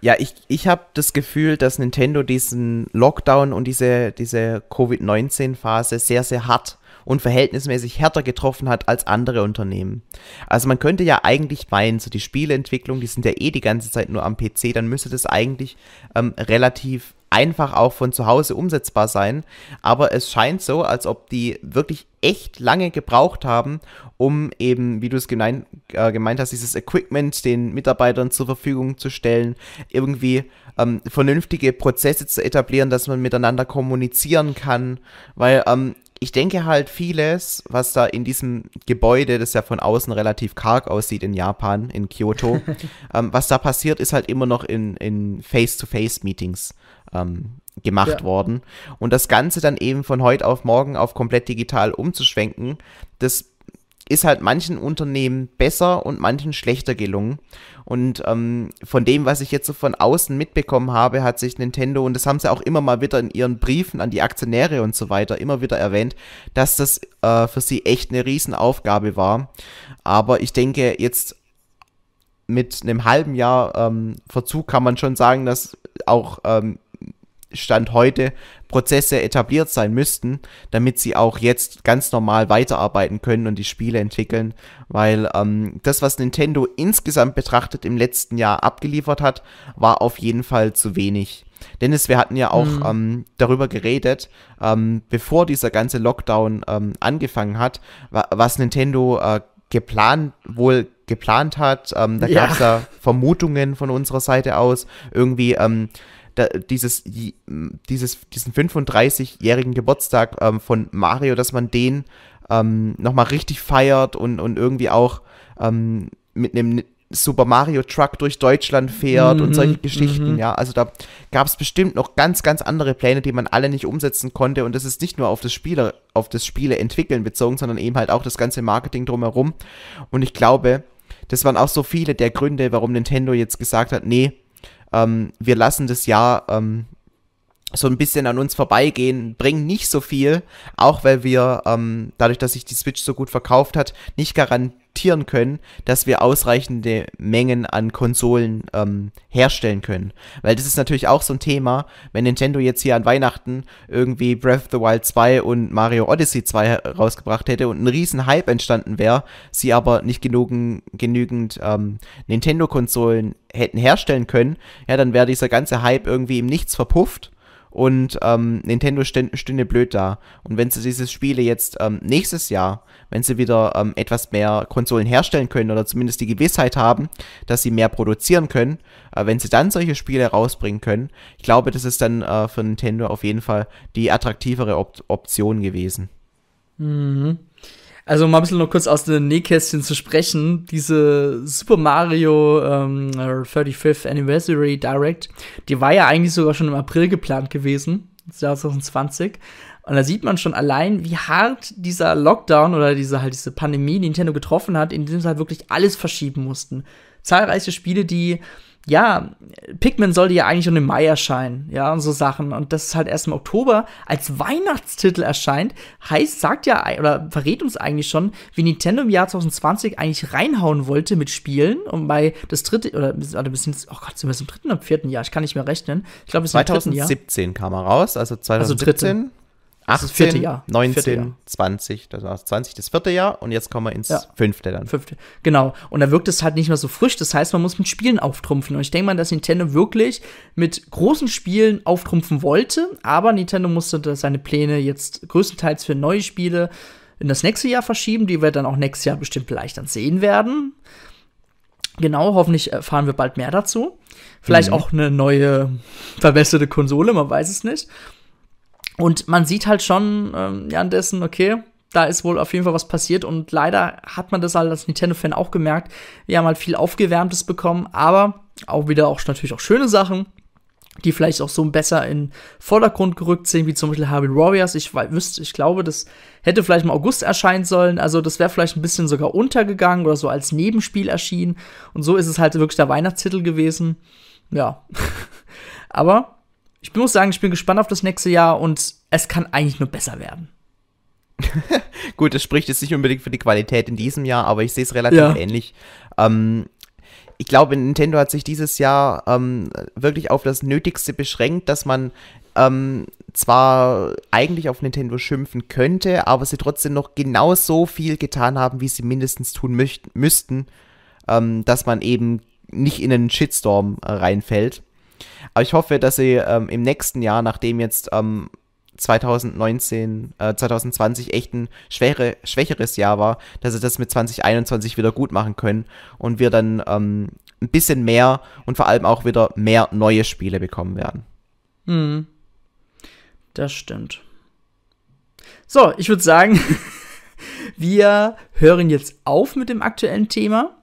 B: Ja, ich, ich habe das Gefühl, dass Nintendo diesen Lockdown und diese, diese Covid-19-Phase sehr, sehr hart und verhältnismäßig härter getroffen hat als andere Unternehmen. Also man könnte ja eigentlich meinen, so die Spieleentwicklung, die sind ja eh die ganze Zeit nur am PC, dann müsste das eigentlich ähm, relativ einfach auch von zu Hause umsetzbar sein. Aber es scheint so, als ob die wirklich echt lange gebraucht haben, um eben, wie du es gemein, äh, gemeint hast, dieses Equipment den Mitarbeitern zur Verfügung zu stellen, irgendwie ähm, vernünftige Prozesse zu etablieren, dass man miteinander kommunizieren kann. Weil ähm, ich denke halt vieles, was da in diesem Gebäude, das ja von außen relativ karg aussieht in Japan, in Kyoto, ähm, was da passiert, ist halt immer noch in, in Face-to-Face-Meetings ähm, gemacht ja. worden. Und das Ganze dann eben von heute auf morgen auf komplett digital umzuschwenken, das ist halt manchen Unternehmen besser und manchen schlechter gelungen. Und ähm, von dem, was ich jetzt so von außen mitbekommen habe, hat sich Nintendo, und das haben sie auch immer mal wieder in ihren Briefen an die Aktionäre und so weiter immer wieder erwähnt, dass das äh, für sie echt eine Riesenaufgabe war. Aber ich denke, jetzt mit einem halben Jahr ähm, Verzug kann man schon sagen, dass auch ähm, Stand heute Prozesse etabliert sein müssten, damit sie auch jetzt ganz normal weiterarbeiten können und die Spiele entwickeln, weil ähm, das, was Nintendo insgesamt betrachtet im letzten Jahr abgeliefert hat, war auf jeden Fall zu wenig. Dennis, wir hatten ja auch mhm. ähm, darüber geredet, ähm, bevor dieser ganze Lockdown ähm, angefangen hat, wa was Nintendo äh, geplant wohl geplant hat. Ähm, da gab es ja Vermutungen von unserer Seite aus, irgendwie ähm, da, dieses, dieses, diesen 35-jährigen Geburtstag ähm, von Mario, dass man den ähm, nochmal richtig feiert und, und irgendwie auch ähm, mit einem Super Mario Truck durch Deutschland fährt mhm, und solche mhm, Geschichten, mhm. ja. Also da gab es bestimmt noch ganz, ganz andere Pläne, die man alle nicht umsetzen konnte. Und das ist nicht nur auf das Spiele, auf das Spiele entwickeln bezogen, sondern eben halt auch das ganze Marketing drumherum. Und ich glaube, das waren auch so viele der Gründe, warum Nintendo jetzt gesagt hat, nee, ähm, wir lassen das Jahr ähm, so ein bisschen an uns vorbeigehen, bringen nicht so viel, auch weil wir ähm, dadurch, dass sich die Switch so gut verkauft hat, nicht garantieren produzieren können, dass wir ausreichende Mengen an Konsolen ähm, herstellen können. Weil das ist natürlich auch so ein Thema, wenn Nintendo jetzt hier an Weihnachten irgendwie Breath of the Wild 2 und Mario Odyssey 2 rausgebracht hätte und ein riesen Hype entstanden wäre, sie aber nicht genügend, genügend ähm, Nintendo-Konsolen hätten herstellen können, ja, dann wäre dieser ganze Hype irgendwie im Nichts verpufft und ähm, Nintendo stünde, blöd da. Und wenn sie diese Spiele jetzt ähm, nächstes Jahr, wenn sie wieder ähm, etwas mehr Konsolen herstellen können oder zumindest die Gewissheit haben, dass sie mehr produzieren können, äh, wenn sie dann solche Spiele rausbringen können, ich glaube, das ist dann äh, für Nintendo auf jeden Fall die attraktivere Op Option gewesen.
A: Mhm. Also mal ein bisschen noch kurz aus den Nähkästchen zu sprechen. Diese Super Mario ähm, 35th Anniversary Direct, die war ja eigentlich sogar schon im April geplant gewesen, 2020. Und da sieht man schon allein, wie hart dieser Lockdown oder diese halt diese Pandemie Nintendo getroffen hat, in dem sie halt wirklich alles verschieben mussten. Zahlreiche Spiele, die ja, Pikmin sollte ja eigentlich schon im Mai erscheinen, ja, und so Sachen. Und das ist halt erst im Oktober als Weihnachtstitel erscheint, heißt, sagt ja, oder verrät uns eigentlich schon, wie Nintendo im Jahr 2020 eigentlich reinhauen wollte mit Spielen, Und bei das dritte, oder, warte, bis ins, oh Gott, sind wir jetzt im dritten oder vierten Jahr? Ich kann nicht mehr rechnen. Ich glaube, bis 2017
B: Jahr. kam er raus, also 2017. Also 18, Jahr. 19, Jahr. 20, das war 20 das vierte Jahr und jetzt kommen wir ins ja. fünfte dann. Fünfte, genau. Und da wirkt es halt nicht mehr so frisch, das heißt, man muss mit
A: Spielen auftrumpfen. Und ich denke mal, dass Nintendo wirklich mit großen Spielen auftrumpfen wollte, aber Nintendo musste seine Pläne jetzt größtenteils für neue Spiele in das nächste Jahr verschieben, die wir dann auch nächstes Jahr bestimmt vielleicht dann sehen werden. Genau, hoffentlich erfahren äh, wir bald mehr dazu. Vielleicht mhm. auch eine neue, verbesserte Konsole, man weiß es nicht. Und man sieht halt schon ähm, ja, dessen, okay, da ist wohl auf jeden Fall was passiert und leider hat man das halt als Nintendo-Fan auch gemerkt. Wir haben halt viel Aufgewärmtes bekommen, aber auch wieder auch natürlich auch schöne Sachen, die vielleicht auch so besser in Vordergrund gerückt sind, wie zum Beispiel Harvey Warriors. Ich wüsste, ich glaube, das hätte vielleicht im August erscheinen sollen. Also das wäre vielleicht ein bisschen sogar untergegangen oder so als Nebenspiel erschienen. Und so ist es halt wirklich der Weihnachtstitel gewesen. Ja. aber ich muss sagen, ich bin gespannt auf das nächste Jahr und es kann eigentlich nur besser werden.
B: Gut, das spricht jetzt nicht unbedingt für die Qualität in diesem Jahr, aber ich sehe es relativ ja. ähnlich. Ähm, ich glaube, Nintendo hat sich dieses Jahr ähm, wirklich auf das Nötigste beschränkt, dass man ähm, zwar eigentlich auf Nintendo schimpfen könnte, aber sie trotzdem noch genau so viel getan haben, wie sie mindestens tun müssten, ähm, dass man eben nicht in einen Shitstorm äh, reinfällt. Aber ich hoffe, dass sie ähm, im nächsten Jahr, nachdem jetzt ähm, 2019, äh, 2020 echt ein schwere, schwächeres Jahr war, dass sie das mit 2021 wieder gut machen können und wir dann ähm, ein bisschen mehr und vor allem auch wieder mehr neue Spiele bekommen werden. Hm. Das stimmt.
A: So, ich würde sagen, wir hören jetzt auf mit dem aktuellen Thema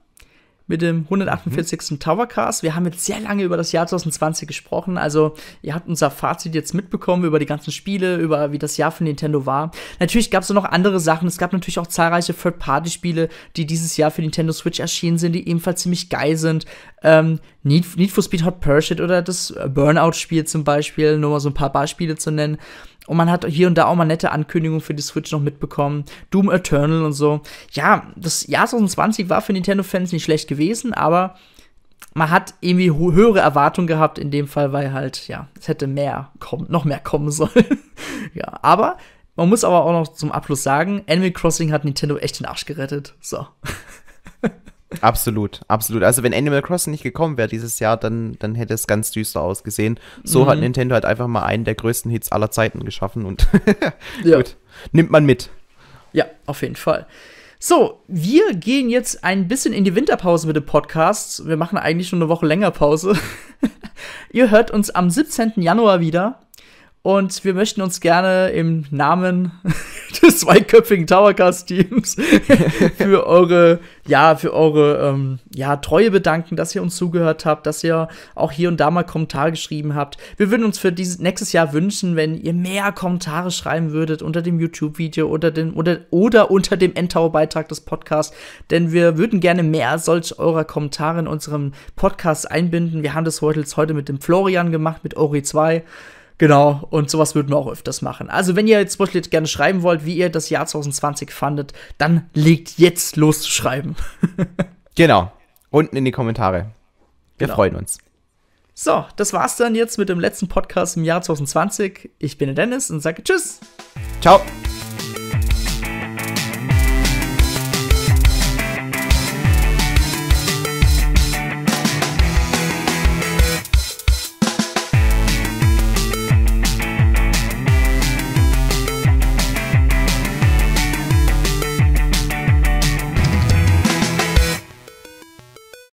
A: mit dem 148. Mhm. Towercast. Wir haben jetzt sehr lange über das Jahr 2020 gesprochen. Also, ihr habt unser Fazit jetzt mitbekommen über die ganzen Spiele, über wie das Jahr für Nintendo war. Natürlich gab es noch andere Sachen. Es gab natürlich auch zahlreiche Third-Party-Spiele, die dieses Jahr für Nintendo Switch erschienen sind, die ebenfalls ziemlich geil sind. Ähm, Need, Need for Speed Hot Pursuit oder das Burnout-Spiel zum Beispiel, nur mal so ein paar Beispiele zu nennen. Und man hat hier und da auch mal nette Ankündigungen für die Switch noch mitbekommen. Doom Eternal und so. Ja, das Jahr 2020 war für Nintendo-Fans nicht schlecht gewesen, aber man hat irgendwie höhere Erwartungen gehabt in dem Fall, weil halt, ja, es hätte mehr kommen, noch mehr kommen sollen. ja, aber man muss aber auch noch zum Abschluss sagen, Animal Crossing hat Nintendo echt den Arsch gerettet. So.
B: Absolut, absolut. Also wenn Animal Crossing nicht gekommen wäre dieses Jahr, dann, dann hätte es ganz düster ausgesehen. So mhm. hat Nintendo halt einfach mal einen der größten Hits aller Zeiten geschaffen und ja. gut, nimmt man mit. Ja, auf jeden Fall.
A: So, wir gehen jetzt ein bisschen in die Winterpause mit dem Podcast. Wir machen eigentlich schon eine Woche länger Pause. Ihr hört uns am 17. Januar wieder und wir möchten uns gerne im Namen des zweiköpfigen Towercast-Teams für eure, ja, für eure ähm, ja, Treue bedanken, dass ihr uns zugehört habt, dass ihr auch hier und da mal Kommentare geschrieben habt. Wir würden uns für dieses nächstes Jahr wünschen, wenn ihr mehr Kommentare schreiben würdet unter dem YouTube-Video oder, oder, oder unter dem Endtower-Beitrag des Podcasts. Denn wir würden gerne mehr solch eurer Kommentare in unserem Podcast einbinden. Wir haben das heute mit dem Florian gemacht, mit Ori 2. Genau, und sowas würden wir auch öfters machen. Also, wenn ihr jetzt zum Beispiel jetzt gerne schreiben wollt, wie ihr das Jahr 2020 fandet, dann
B: legt jetzt los zu schreiben. genau. Unten in die Kommentare. Wir genau. freuen uns.
A: So, das war's dann jetzt mit dem letzten Podcast im Jahr 2020. Ich bin der Dennis und sage Tschüss. Ciao.